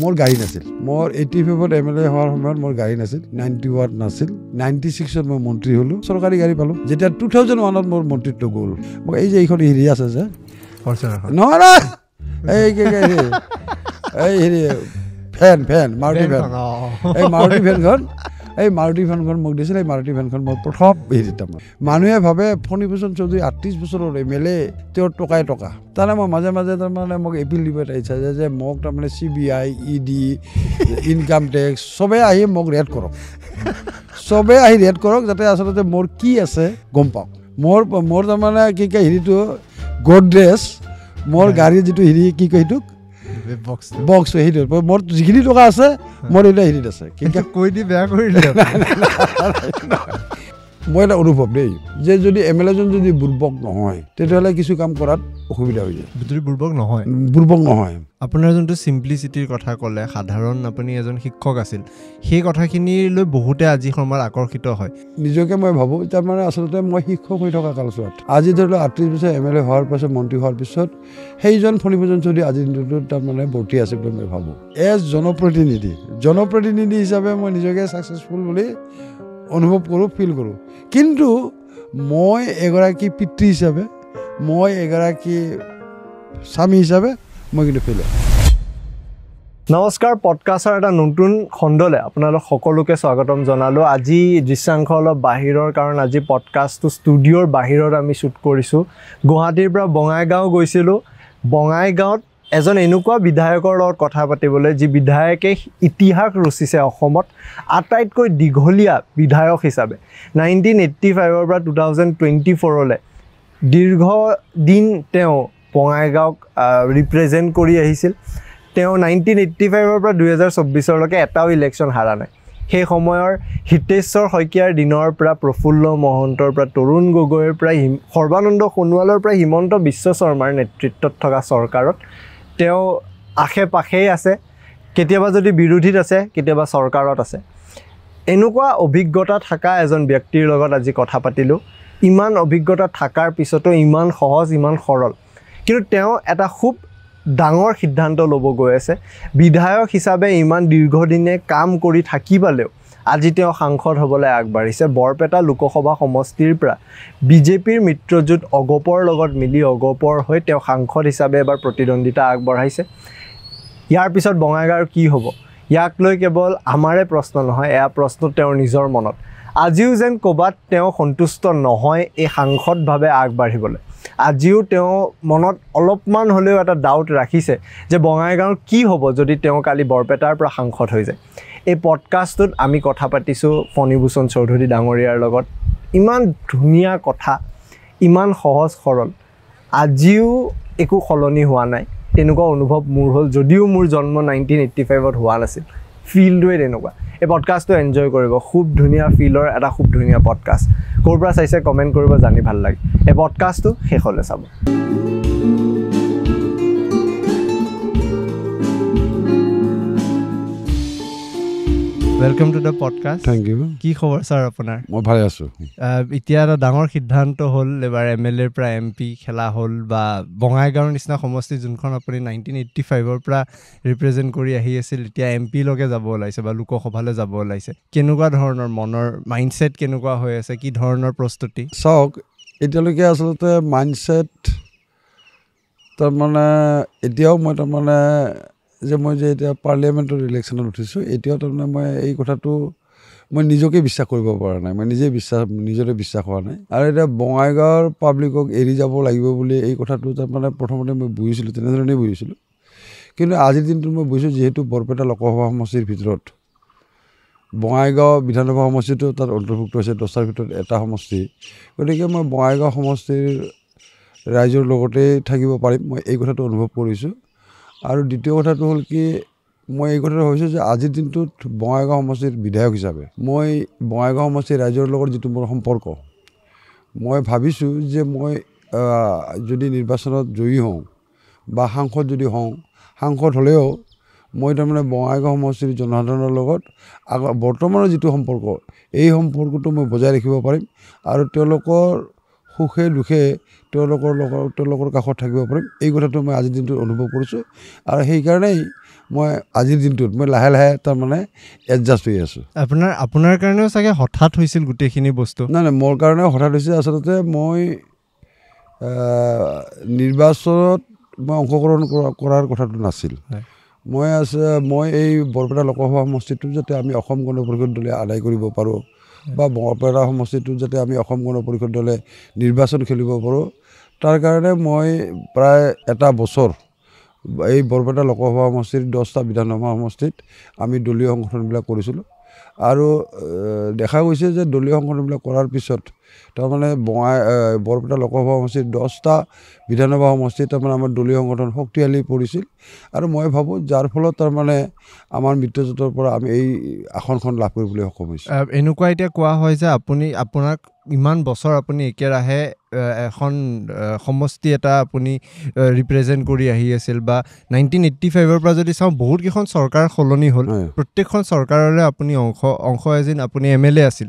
মোৰ গাড়ী নাছিল মোৰ এইটি ফাইভত এম এল এ হোৱাৰ সময়ত মোৰ গাড়ী নাছিল নাইণ্টি ওৱান নাছিল নাইণ্টি ছিক্সত মই মন্ত্ৰী হ'লোঁ চৰকাৰী গাড়ী পালোঁ যেতিয়া টু থাউজেণ্ড ওৱানত মোৰ মন্ত্ৰীত্ব গ'ল এই যে এইখন হেৰি আছে যে নহয় এই হেৰি ফেন ফেন মাৰুতি ফেন এই মাৰুতি ফেনখন এই মাৰুতি ভেনখন মোক দিছিল এই মাৰুতি ভেনখন মই প্ৰথম হেৰি তাৰমানে মানুহে ভাবে ফণীভূষণ চৌধুৰী আঠত্ৰিছ বছৰৰ এম এল এ তেওঁৰ টকাই টকা তাৰে মই মাজে মাজে তাৰমানে মোক এপিল দিব এটা ইচ্ছা যে মোক তাৰমানে C B I E D income tax চবে আহি মোক ৰেড কৰক চবে আহি ৰেড কৰক যাতে আচলতে মোৰ কি আছে গম পাওক মোৰ মোৰ তাৰমানে কি কয় হেৰিটো গডৰেজ মোৰ গাড়ীৰ যিটো হেৰি কি কয় সেইটোক বক্স হেৰিত মোৰ যিখিনি টকা আছে মোৰ এইটো হেৰিত আছে কৈ দি বেয়া কৰিলে মই এটা অনুভৱ দেই যে যদি এম এল এজন যদি বুৰ্বক নহয় তেতিয়াহ'লে কিছু কাম কৰাত অসুবিধা হৈ যায় যদি বুৰ্বক নহয় বুৰ্বক নহয় আপোনাৰ যোনটো চিম্প্লিচিটিৰ কথা ক'লে সাধাৰণ আপুনি এজন শিক্ষক আছিল সেই কথাখিনিলৈ বহুতে আজি সময়ত আকৰ্ষিত হয় নিজকে মই ভাবোঁ তাৰমানে আচলতে মই শিক্ষক হৈ থকা কালচোৱাত আজি ধৰি লওক আঠত্ৰিছ বছৰ এম এল এ হোৱাৰ পাছত মন্ত্ৰী হোৱাৰ পিছত সেইজন ফণীভূজন চৌধুৰী আজিৰ দিনটোত তাৰমানে বৰ্তি আছে বুলি মই ভাবোঁ এজ জনপ্ৰতিনিধি জনপ্ৰতিনিধি হিচাপে মই নিজকে ছাকচেছফুল বুলি অনুভৱ কৰোঁ ফিল কৰোঁ কিন্তু মই এগৰাকী পিতৃ হিচাপে মই এগৰাকী স্বামী হিচাপে মই কিন্তু ফিল নমস্কাৰ পডকাষ্টৰ এটা নতুন খণ্ডলৈ আপোনালোক সকলোকে স্বাগতম জনালোঁ আজি দৃশ্যাংশ অলপ বাহিৰৰ কাৰণ আজি পডকাষ্টটো ষ্টুডিঅ'ৰ বাহিৰত আমি শ্বুট কৰিছোঁ গুৱাহাটীৰ পৰা বঙাইগাঁও গৈছিলোঁ বঙাইগাঁৱত এজন এনেকুৱা বিধায়কৰ লগত কথা পাতিবলৈ যি বিধায়কে ইতিহাস ৰচিছে অসমত আটাইতকৈ দীঘলীয়া বিধায়ক হিচাপে নাইনটিন এইট্টি ফাইভৰ পৰা টু থাউজেণ্ড টুৱেণ্টি ফ'ৰলৈ দীৰ্ঘদিন তেওঁ বঙাইগাঁৱক ৰিপ্ৰেজেণ্ট কৰি আহিছিল তেওঁ নাইনটিন এইট্টি ফাইভৰ পৰা দুহেজাৰ চৌব্বিছলৈকে এটাও ইলেকশ্যন হাৰা নাই সেই সময়ৰ হিতেশ্বৰ শইকীয়াৰ দিনৰ পৰা প্ৰফুল্ল মহন্তৰ পৰা তৰুণ গগৈৰ পৰা হিম সৰ্বানন্দ সোণোৱালৰ পৰা হিমন্ত বিশ্ব শৰ্মাৰ নেতৃত্বত থকা চৰকাৰত তেওঁ আশে পাশেই আছে কেতিয়াবা যদি বিৰোধীত আছে কেতিয়াবা চৰকাৰত আছে এনেকুৱা অভিজ্ঞতা থকা এজন ব্যক্তিৰ লগত আজি কথা পাতিলোঁ ইমান অভিজ্ঞতা থকাৰ পিছতো ইমান সহজ ইমান সৰল কিন্তু তেওঁ এটা খুব ডাঙৰ সিদ্ধান্ত ল'ব গৈ আছে বিধায়ক হিচাপে ইমান দীৰ্ঘদিনে কাম কৰি থাকি পালেও আজি তেওঁ সাংসদ হ'বলৈ আগবাঢ়িছে বৰপেটা লোকসভা সমষ্টিৰ পৰা বিজেপিৰ মিত্ৰজোঁট অগপৰ লগত মিলি অগপৰ হৈ তেওঁ সাংসদ হিচাপে এবাৰ প্ৰতিদ্বন্দ্বিতা আগবঢ়াইছে ইয়াৰ পিছত বঙাইগাঁৱৰ কি হ'ব ইয়াক লৈ কেৱল আমাৰে প্ৰশ্ন নহয় এয়া প্ৰশ্ন তেওঁৰ নিজৰ মনত আজিও যেন ক'ৰবাত তেওঁ সন্তুষ্ট নহয় এই সাংসদভাৱে আগবাঢ়িবলৈ আজিও তেওঁ মনত অলপমান হ'লেও এটা ডাউট ৰাখিছে যে বঙাইগাঁৱৰ কি হ'ব যদি তেওঁ কালি বৰপেটাৰ পৰা সাংসদ হৈ যায় এই পডকাষ্টটোত আমি কথা পাতিছোঁ ফণীভূষণ চৌধুৰী ডাঙৰীয়াৰ লগত ইমান ধুনীয়া কথা ইমান সহজ সৰল আজিও একো সলনি হোৱা নাই তেনেকুৱা অনুভৱ মোৰ হ'ল যদিও মোৰ জন্ম নাইনটিন এইটটি ফাইভত হোৱা নাছিল ফিল্ডটোৱে তেনেকুৱা এই পডকাষ্টটো এনজয় কৰিব খুব ধুনীয়া ফিলৰ এটা খুব ধুনীয়া পডকাষ্ট ক'ৰ পৰা চাইছে কমেণ্ট কৰিব জানি ভাল লাগে এই পডকাষ্টটো শেষলৈ চাব welcome to the podcast thank you কি খবৰ ছাৰ আপোনাৰ মই ভালে আছোঁ এতিয়া এটা ডাঙৰ সিদ্ধান্ত হ'ল এবাৰ এম এল এৰ পৰা এম পি খেলা হ'ল বা বঙাইগাঁৱৰ নিচিনা সমষ্টি যোনখন আপুনি নাইনটিন এইট্টি ফাইভৰ পৰা ৰিপ্ৰেজেণ্ট কৰি আহি আছিল এতিয়া এম পিৰ লগে যাব ওলাইছে বা লোকসভালৈ যাব ওলাইছে কেনেকুৱা ধৰণৰ মনৰ মাইণ্ডছেট কেনেকুৱা হৈ আছে কি ধৰণৰ প্ৰস্তুতি চাওক এতিয়ালৈকে আচলতে মাইণ্ডছেট তাৰমানে এতিয়াও মই তাৰমানে যে মই যে এতিয়া পাৰ্লিয়ামেণ্টৰ ইলেকশ্যনত উঠিছোঁ এতিয়াও তাৰমানে মই এই কথাটো মই নিজকে বিশ্বাস কৰিব পৰা নাই মই নিজে বিশ্বাস নিজৰে বিশ্বাস হোৱা নাই আৰু এতিয়া বঙাইগাঁৱৰ পাব্লিকক এৰি যাব লাগিব বুলি এই কথাটো তাৰমানে প্ৰথমতে মই বুজিছিলোঁ তেনেধৰণেই বুজিছিলোঁ কিন্তু আজিৰ দিনটোত মই বুজিছোঁ যিহেতু বৰপেটা লোকসভা সমষ্টিৰ ভিতৰত বঙাইগাঁও বিধানসভা সমষ্টিটো তাত অন্তৰ্ভুক্ত হৈছে দহটাৰ ভিতৰত এটা সমষ্টি গতিকে মই বঙাইগাঁও সমষ্টিৰ ৰাইজৰ লগতেই থাকিব পাৰিম মই এই কথাটো অনুভৱ কৰিছোঁ আৰু দ্বিতীয় কথাটো হ'ল কি মই এই কথাটো ভাবিছোঁ যে আজিৰ দিনটোত বঙাইগাঁও সমষ্টিৰ বিধায়ক হিচাপে মই বঙাইগাঁও সমষ্টিৰ ৰাইজৰ লগত যিটো মোৰ সম্পৰ্ক মই ভাবিছোঁ যে মই যদি নিৰ্বাচনত জয়ী হওঁ বা সাংসদ যদি হওঁ সাংসদ হ'লেও মই তাৰমানে বঙাইগাঁও সমষ্টিৰ জনসাধাৰণৰ লগত আগ বৰ্তমানৰ যিটো সম্পৰ্ক এই সম্পৰ্কটো মই বজাই ৰাখিব পাৰিম আৰু তেওঁলোকৰ সুখে দুখে তেওঁলোকৰ লগত তেওঁলোকৰ কাষত থাকিব পাৰিম এই কথাটো মই আজিৰ দিনটোত অনুভৱ কৰিছোঁ আৰু সেইকাৰণেই মই আজিৰ দিনটোত মই লাহে লাহে তাৰমানে এডজাষ্ট হৈ আছোঁ আপোনাৰ আপোনাৰ কাৰণেও চাগে হঠাৎ হৈছিল গোটেইখিনি বস্তু নাই নাই মোৰ কাৰণেও হঠাৎ হৈছে আচলতে মই নিৰ্বাচনত মই অংশগ্ৰহণ কৰা কৰাৰ কথাটো নাছিল মই আছে মই এই বৰপেটা লোকসভা সমষ্টিটো যাতে আমি অসম গণ পৰিষদ দলে আদায় কৰিব পাৰোঁ বা বৰপেটা সমষ্টিটোত যাতে আমি অসম গণ পৰিষদ দলে নিৰ্বাচন খেলিব পাৰোঁ তাৰ কাৰণে মই প্ৰায় এটা বছৰ এই বৰপেটা লোকসভা সমষ্টিৰ দহটা বিধানসভা সমষ্টিত আমি দলীয় সংগঠনবিলাক কৰিছিলোঁ আৰু দেখা গৈছে যে দলীয় সংগঠনবিলাক কৰাৰ পিছত তাৰমানে বঙাই বৰপেটা লোকসভা সমষ্টিত দহটা বিধানসভা সমষ্টিত তাৰমানে আমাৰ দলীয় সংগঠন শক্তিশালী পৰিছিল আৰু মই ভাবোঁ যাৰ ফলত তাৰমানে আমাৰ মিত্ৰজোঁটৰ পৰা আমি এই আসনখন লাভ কৰিবলৈ সক্ষম হৈছোঁ এনেকুৱা এতিয়া কোৱা হয় যে আপুনি আপোনাক ইমান বছৰ আপুনি একেৰাহে এখন সমষ্টি এটা আপুনি ৰিপ্ৰেজেণ্ট কৰি আহি আছিল বা নাইনটিন এইটটি ফাইভৰ পৰা যদি চাওঁ বহুতকেইখন চৰকাৰ সলনি হ'ল প্ৰত্যেকখন চৰকাৰৰে আপুনি অংশ অংশ এজন আপুনি এম এল এ আছিল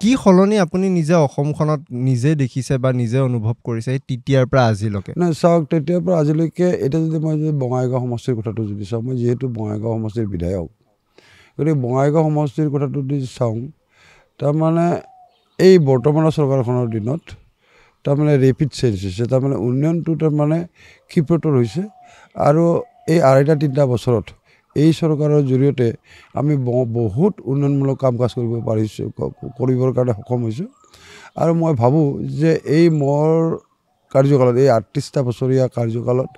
কি সলনি আপুনি নিজে অসমখন খনত নিজে দেখিছে বা নিজে অনুভৱ কৰিছে তেতিয়াৰ পৰা আজিলৈকে নাই চাওক তেতিয়াৰ পৰা আজিলৈকে এতিয়া যদি মই যদি বঙাইগাঁও সমষ্টিৰ কথাটো যদি চাওঁ মই যিহেতু বঙাইগাঁও সমষ্টিৰ বিধায়ক গতিকে বঙাইগাঁও সমষ্টিৰ কথাটো যদি চাওঁ তাৰমানে এই বৰ্তমানৰ চৰকাৰখনৰ দিনত তাৰমানে ৰেপিড চেঞ্জ হৈছে তাৰমানে উন্নয়নটো তাৰমানে ক্ষীপ্ৰতৰ হৈছে আৰু এই আঢ়ৈটা তিনিটা বছৰত এই চৰকাৰৰ জৰিয়তে আমি বহুত উন্নয়নমূলক কাম কাজ কৰিব পাৰিছোঁ কৰিবৰ কাৰণে সক্ষম হৈছোঁ আৰু মই ভাবোঁ যে এই মোৰ কাৰ্যকালত এই আঠত্ৰিছটা বছৰীয়া কাৰ্যকালত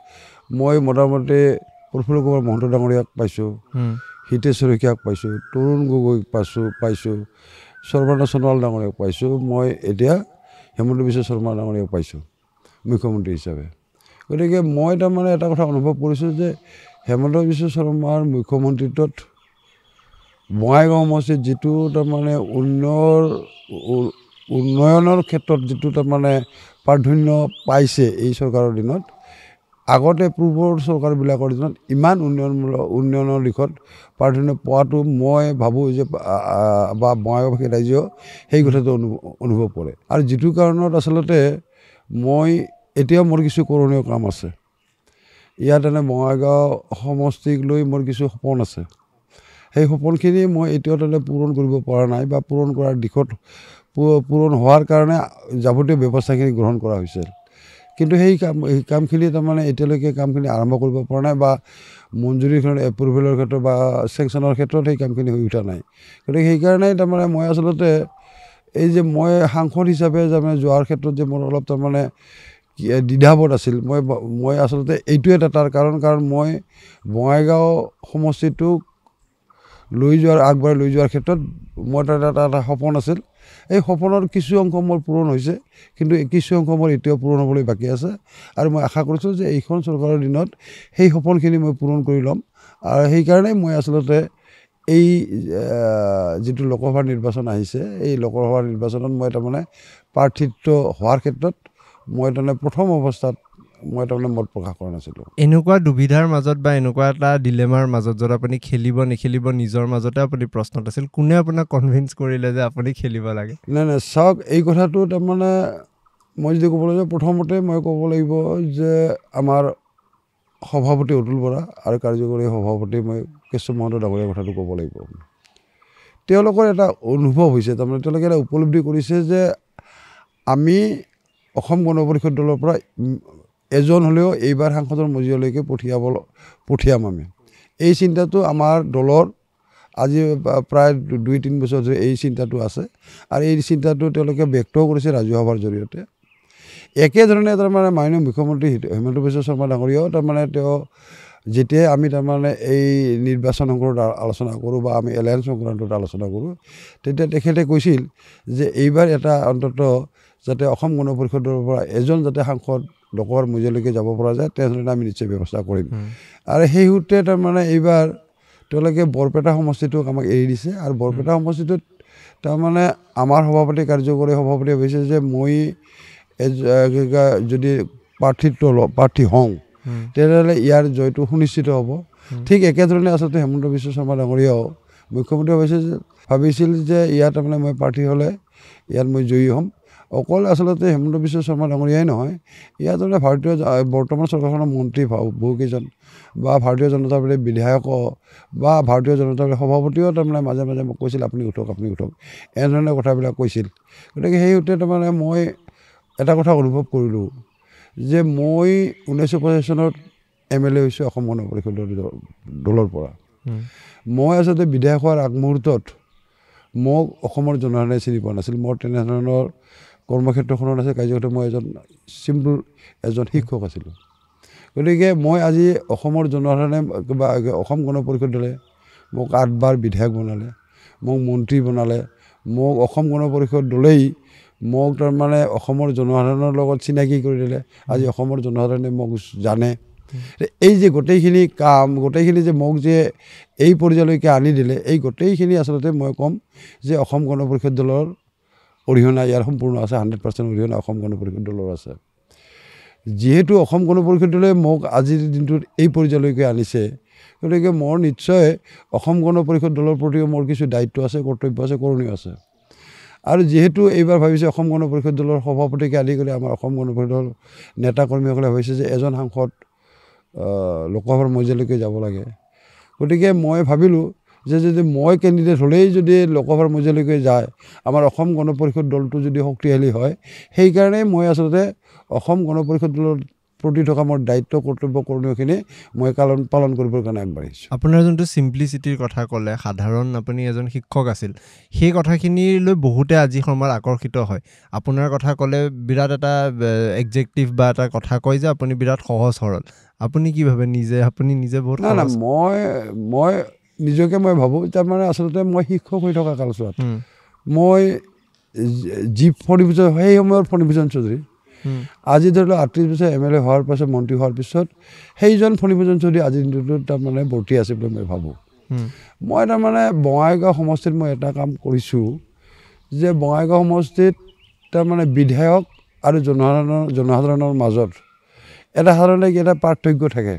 মই মোটামুটি প্ৰফুল্ল কুমাৰ মহন্ত ডাঙৰীয়াক পাইছোঁ হিতেশ শইকীয়াক পাইছোঁ তৰুণ গগৈক পাইছোঁ পাইছোঁ সৰ্বানন্দ সোণোৱাল ডাঙৰীয়াক পাইছোঁ মই এতিয়া হেমন্ত বিশ্ব শৰ্মা ডাঙৰীয়াক পাইছোঁ মুখ্যমন্ত্ৰী হিচাপে গতিকে মই তাৰমানে এটা কথা অনুভৱ কৰিছোঁ যে হেমন্ত বিশ্ব শৰ্মাৰ মুখ্যমন্ত্ৰীত্বত বঙাইগাঁও মচজিদ যিটো তাৰমানে উন্নয়ৰ উন্নয়নৰ ক্ষেত্ৰত যিটো তাৰমানে প্ৰাধান্য পাইছে এই চৰকাৰৰ দিনত আগতে পূৰ্বৰ চৰকাৰবিলাকৰ দিনত ইমান উন্নয়নমূলক উন্নয়নৰ দিশত প্ৰাধান্য পোৱাটো মই ভাবোঁ যে বা বঙাইগাঁওবাসী ৰাইজেও সেই কথাটো অনুভৱ কৰে আৰু যিটো কাৰণত আচলতে মই এতিয়াও মোৰ কিছু কৰণীয় কাম আছে ইয়াত মানে বঙাইগাঁও সমষ্টিক লৈ মোৰ কিছু সপোন আছে সেই সপোনখিনি মই এতিয়াও তাৰমানে পূৰণ কৰিব পৰা নাই বা পূৰণ কৰাৰ দিশত পূৰণ হোৱাৰ কাৰণে যাৱতীয় ব্যৱস্থাখিনি গ্ৰহণ কৰা হৈছিল কিন্তু সেই কাম সেই কামখিনি তাৰমানে এতিয়ালৈকে কামখিনি আৰম্ভ কৰিব পৰা নাই বা মঞ্জুৰিৰ ক্ষেত্ৰত এপ্ৰুভেলৰ ক্ষেত্ৰত বা চেংচনৰ ক্ষেত্ৰত সেই কামখিনি হৈ উঠা নাই গতিকে সেইকাৰণে তাৰমানে মই আচলতে এই যে মই সাংসদ হিচাপে তাৰমানে যোৱাৰ ক্ষেত্ৰত যে মোৰ অলপ তাৰমানে দ্বিধাবোধ আছিল মই মই আচলতে এইটোৱে এটা তাৰ কাৰণ কাৰণ মই বঙাইগাঁও সমষ্টিটোক লৈ যোৱাৰ আগবঢ়াই লৈ যোৱাৰ ক্ষেত্ৰত মোৰ এটা এটা এটা সপোন আছিল এই সপোনৰ কিছু অংশ মোৰ পূৰণ হৈছে কিন্তু কিছু অংশ মোৰ এতিয়াও পূৰণ হ'বলৈ বাকী আছে আৰু মই আশা কৰিছোঁ যে এইখন চৰকাৰৰ দিনত সেই সপোনখিনি মই পূৰণ কৰি ল'ম আৰু সেইকাৰণে মই আচলতে এই যিটো লোকসভাৰ নিৰ্বাচন আহিছে এই লোকসভাৰ নিৰ্বাচনত মই তাৰমানে প্ৰাৰ্থিত্ব হোৱাৰ ক্ষেত্ৰত মই তাৰমানে প্ৰথম অৱস্থাত মই তাৰমানে মত প্ৰকাশ কৰা নাছিলোঁ এনেকুৱা দুবিধাৰ মাজত বা এনেকুৱা এটা ডিলেমাৰ মাজত য'ত আপুনি খেলিব নেখেলিব নিজৰ মাজতে আপুনি প্ৰশ্নত আছিল কোনে আপোনাক কনভিন্স কৰিলে যে আপুনি খেলিব লাগে নাই নাই চাওক এই কথাটো তাৰমানে মই যদি ক'বলৈ যাওঁ প্ৰথমতে মই ক'ব লাগিব যে আমাৰ সভাপতি অতুল বৰা আৰু কাৰ্যকৰী সভাপতি মই কেশৱ মহন্ত ডাঙৰীয়া কথাটো ক'ব লাগিব তেওঁলোকৰ এটা অনুভৱ হৈছে তাৰমানে তেওঁলোকে এটা উপলব্ধি কৰিছে যে আমি অসম গণ পৰিষদ দলৰ পৰা এজন হ'লেও এইবাৰ সাংসদৰ মজিয়ালৈকে পঠিয়াব পঠিয়াম আমি এই চিন্তাটো আমাৰ দলৰ আজি প্ৰায় দুই তিনি বছৰ ধৰি এই চিন্তাটো আছে আৰু এই চিন্তাটো তেওঁলোকে ব্যক্তও কৰিছে ৰাজহুৱাসভাৰ জৰিয়তে একেধৰণে তাৰমানে মাননীয় মুখ্যমন্ত্ৰী হিমন্ত বিশ্ব শৰ্মা ডাঙৰীয়াও তাৰমানে তেওঁ যেতিয়াই আমি তাৰমানে এই নিৰ্বাচন সংক্ৰান্তত আলোচনা কৰোঁ বা আমি এলায়েন্স সংক্ৰান্তত আলোচনা কৰোঁ তেতিয়া তেখেতে কৈছিল যে এইবাৰ এটা অন্তত যাতে অসম গণ পৰিষদৰ পৰা এজন যাতে সাংসদ লোকৰ মজলৈকে যাব পৰা যায় তেনেধৰণে আমি নিশ্চয় ব্যৱস্থা কৰিম আৰু সেই সূত্ৰে তাৰমানে এইবাৰ তেওঁলোকে বৰপেটা সমষ্টিটোক আমাক এৰি দিছে আৰু বৰপেটা সমষ্টিটোত তাৰমানে আমাৰ সভাপতি কাৰ্যকৰী সভাপতি ভাবিছে যে মই যদি প্ৰাৰ্থিত্ব লওঁ প্ৰাৰ্থী হওঁ তেতিয়াহ'লে ইয়াৰ জয়টো সুনিশ্চিত হ'ব ঠিক একেধৰণে আচলতে হেমন্ত বিশ্ব শৰ্মা ডাঙৰীয়াও মুখ্যমন্ত্ৰী ভাবিছে ভাবিছিল যে ইয়াত তাৰমানে মই প্ৰাৰ্থী হ'লে ইয়াত মই জয়ী হ'ম অকল আচলতে হিমন্ত বিশ্ব শৰ্মা ডাঙৰীয়াই নহয় ইয়াত আচলতে ভাৰতীয় বৰ্তমান চৰকাৰখনৰ মন্ত্ৰী বহুকেইজন বা ভাৰতীয় জনতা পাৰ্টীৰ বিধায়কো বা ভাৰতীয় জনতা পাৰ্টীৰ সভাপতিও তাৰমানে মাজে মাজে মোক কৈছিল আপুনি উঠক আপুনি উঠক এনেধৰণৰ কথাবিলাক কৈছিল গতিকে সেই সেইমতে তাৰমানে মই এটা কথা অনুভৱ কৰিলোঁ যে মই ঊনৈছশ পঁচাশী চনত এম এল এ হৈছোঁ অসম গণ পৰিষদৰ দলৰ পৰা মই আচলতে বিধায়ক হোৱাৰ আগমুহূৰ্তত মোক অসমৰ জনসাধাৰণে চিনি পোৱা নাছিল মোৰ তেনেধৰণৰ কৰ্মক্ষেত্ৰখনত আছে কাৰ্যকৰ্তা মই এজন চিম্পুল এজন শিক্ষক আছিলোঁ গতিকে মই আজি অসমৰ জনসাধাৰণে কিবা অসম গণ পৰিষদ দলে মোক আঠবাৰ বিধায়ক বনালে মোক মন্ত্ৰী বনালে মোক অসম গণ পৰিষদ দলেই মোক তাৰমানে অসমৰ জনসাধাৰণৰ লগত চিনাকি কৰি দিলে আজি অসমৰ জনসাধাৰণে মোক জানে এই যে গোটেইখিনি কাম গোটেইখিনি যে মোক যে এই পৰ্যায়লৈকে আনি দিলে এই গোটেইখিনি আচলতে মই ক'ম যে অসম গণ পৰিষদ দলৰ অৰিহণা ইয়াৰ সম্পূৰ্ণ আছে হাণ্ড্ৰেড পাৰ্চেণ্ট অৰিহণা অসম গণ পৰিষদ দলৰ আছে যিহেতু অসম গণ পৰিষদ দলে মোক আজিৰ দিনটোত এই পৰ্যায়লৈকে আনিছে গতিকে মোৰ নিশ্চয় অসম গণ পৰিষদ দলৰ প্ৰতিও মোৰ কিছু দায়িত্ব আছে কৰ্তব্য আছে কৰণীয় আছে আৰু যিহেতু এইবাৰ ভাবিছে অসম গণ পৰিষদ দলৰ সভাপতিকে আদি কৰি আমাৰ অসম গণ পৰিষদৰ নেতা কৰ্মীসকলে ভাবিছে যে এজন সাংসদ লোকসভাৰ মৰ্যালৈকে যাব লাগে গতিকে মই ভাবিলোঁ যে যদি মই কেণ্ডিডেট হ'লেই যদি লোকসভাৰ মজিয়ালৈকে যায় আমাৰ অসম গণ পৰিষদ দলটো যদি শক্তিশালী হয় সেইকাৰণে মই আচলতে অসম গণ পৰিষদ দলৰ প্ৰতি থকা মোৰ দায়িত্ব কৰ্তব্য কৰণীয়খিনি মই কালন পালন কৰিবৰ কাৰণে আগবাঢ়িছোঁ আপোনাৰ যোনটো চিম্প্লিচিটিৰ কথা ক'লে সাধাৰণ আপুনি এজন শিক্ষক আছিল সেই কথাখিনিলৈ বহুতে আজি সময়ত আকৰ্ষিত হয় আপোনাৰ কথা ক'লে বিৰাট এটা এক্জেক্টিভ বা এটা কথা কয় যে আপুনি বিৰাট সহজ সৰল আপুনি কি ভাবে নিজে আপুনি নিজে বহুত মই মই নিজকে মই ভাবোঁ তাৰমানে আচলতে মই শিক্ষক হৈ থকা কালচোৱাত মই যি ফণীভূষণ সেই সময়ৰ ফণীভূষণ চৌধুৰী আজি ধৰি লওক আঠত্ৰিছ বছৰ এম এল এ হোৱাৰ পাছত মন্ত্ৰী হোৱাৰ পিছত সেইজন ফণিভূজন চৌধুৰী আজিৰ দিনটোত তাৰমানে বৰ্তি আছে বুলি মই ভাবোঁ মই তাৰমানে বঙাইগাঁও সমষ্টিত মই এটা কাম কৰিছোঁ যে বঙাইগাঁও সমষ্টিত তাৰমানে বিধায়ক আৰু জনসাধাৰণৰ জনসাধাৰণৰ মাজত এটা সাধাৰণতে কি এটা পাৰ্থক্য থাকে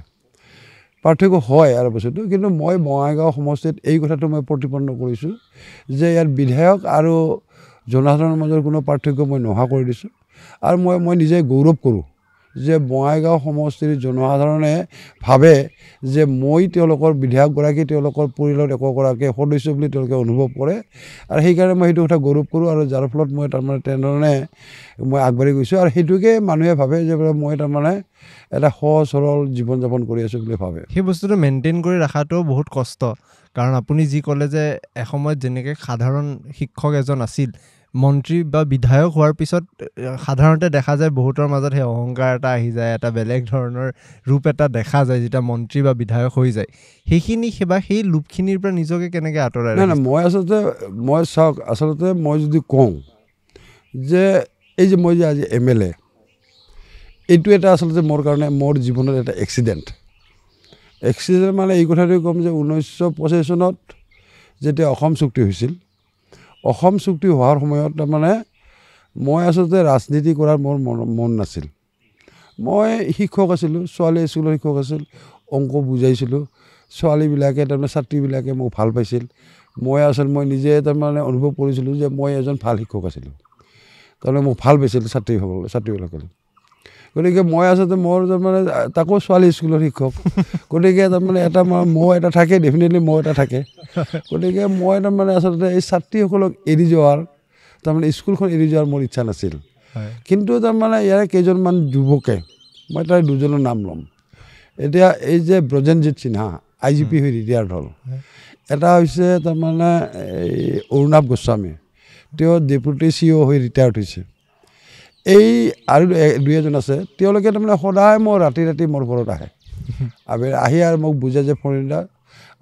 পাৰ্থক্য হয় আৰু বস্তুটো কিন্তু মই বঙাইগাঁও সমষ্টিত এই কথাটো মই প্ৰতিপন্ন কৰিছোঁ যে ইয়াত বিধায়ক আৰু জনসাধাৰণৰ মাজৰ কোনো পাৰ্থক্য মই নোহোৱা কৰি দিছোঁ আৰু মই মই নিজে গৌৰৱ কৰোঁ যে বঙাইগাঁও সমষ্টিৰ জনসাধাৰণে ভাবে যে মই তেওঁলোকৰ বিধায়কগৰাকী তেওঁলোকৰ পৰিয়ালৰ একোগৰাকী সদস্য বুলি তেওঁলোকে অনুভৱ কৰে আৰু সেইকাৰণে মই সেইটো কথা গৌৰৱ কৰোঁ আৰু যাৰ ফলত মই তাৰমানে তেনেধৰণে মই আগবাঢ়ি গৈছোঁ আৰু সেইটোকে মানুহে ভাবে যে মই তাৰমানে এটা সহজ সৰল জীৱন যাপন কৰি আছোঁ বুলি ভাবে সেই বস্তুটো মেইনটেইন কৰি ৰখাটো বহুত কষ্ট কাৰণ আপুনি যি ক'লে যে এসময়ত যেনেকৈ সাধাৰণ শিক্ষক এজন আছিল মন্ত্ৰী বা বিধায়ক হোৱাৰ পিছত সাধাৰণতে দেখা যায় বহুতৰ মাজত সেই অহংকাৰ এটা আহি যায় এটা বেলেগ ধৰণৰ ৰূপ এটা দেখা যায় যেতিয়া মন্ত্ৰী বা বিধায়ক হৈ যায় সেইখিনি সেৱা সেই লোপখিনিৰ পৰা নিজকে কেনেকৈ আঁতৰাই নাই নাই মই আচলতে মই চাওক আচলতে মই যদি কওঁ যে এই যে মই যে আজি এম এল এ এইটো এটা আচলতে মোৰ কাৰণে মোৰ জীৱনত এটা এক্সিডেণ্ট এক্সিডেণ্ট মানে এই কথাটোৱে ক'ম যে ঊনৈছশ পঁচিছ চনত যেতিয়া অসম চুক্তি হৈছিল অসম চুক্তি হোৱাৰ সময়ত তাৰমানে মই আচলতে ৰাজনীতি কৰাৰ মোৰ মন মন নাছিল মই শিক্ষক আছিলোঁ ছোৱালী স্কুলৰ শিক্ষক আছিল অংক বুজাইছিলোঁ ছোৱালীবিলাকে তাৰমানে ছাত্ৰীবিলাকে মোক ভাল পাইছিল মই আচলতে মই নিজে তাৰমানে অনুভৱ কৰিছিলোঁ যে মই এজন ভাল শিক্ষক আছিলোঁ তাৰমানে মোক ভাল পাইছিল ছাত্ৰীসকলে ছাত্ৰীবিলাকে গতিকে মই আচলতে মোৰ তাৰমানে তাকো ছোৱালী স্কুলৰ শিক্ষক গতিকে তাৰমানে এটা মই এটা থাকে ডেফিনেটলি মই এটা থাকে গতিকে মই তাৰমানে আচলতে এই ছাত্ৰীসকলক এৰি যোৱাৰ তাৰমানে স্কুলখন এৰি যোৱাৰ মোৰ ইচ্ছা নাছিল কিন্তু তাৰমানে ইয়াৰে কেইজনমান যুৱকে মই তাৰে দুজনৰ নাম ল'ম এতিয়া এই যে Brajenjit Sinha I G P হৈ ৰিটায়াৰ্ড হ'ল এটা হৈছে তাৰমানে এই অৰুণাভ গোস্বামী তেওঁ ডেপুটি চি অ' হৈ ৰিটায়াৰ্ড হৈছে এই আৰু দুই এজন আছে তেওঁলোকে তাৰমানে সদায় মই ৰাতি ৰাতি মোৰ ঘৰত আহে আহি আৰু মোক বুজে যে ফৰিণাৰ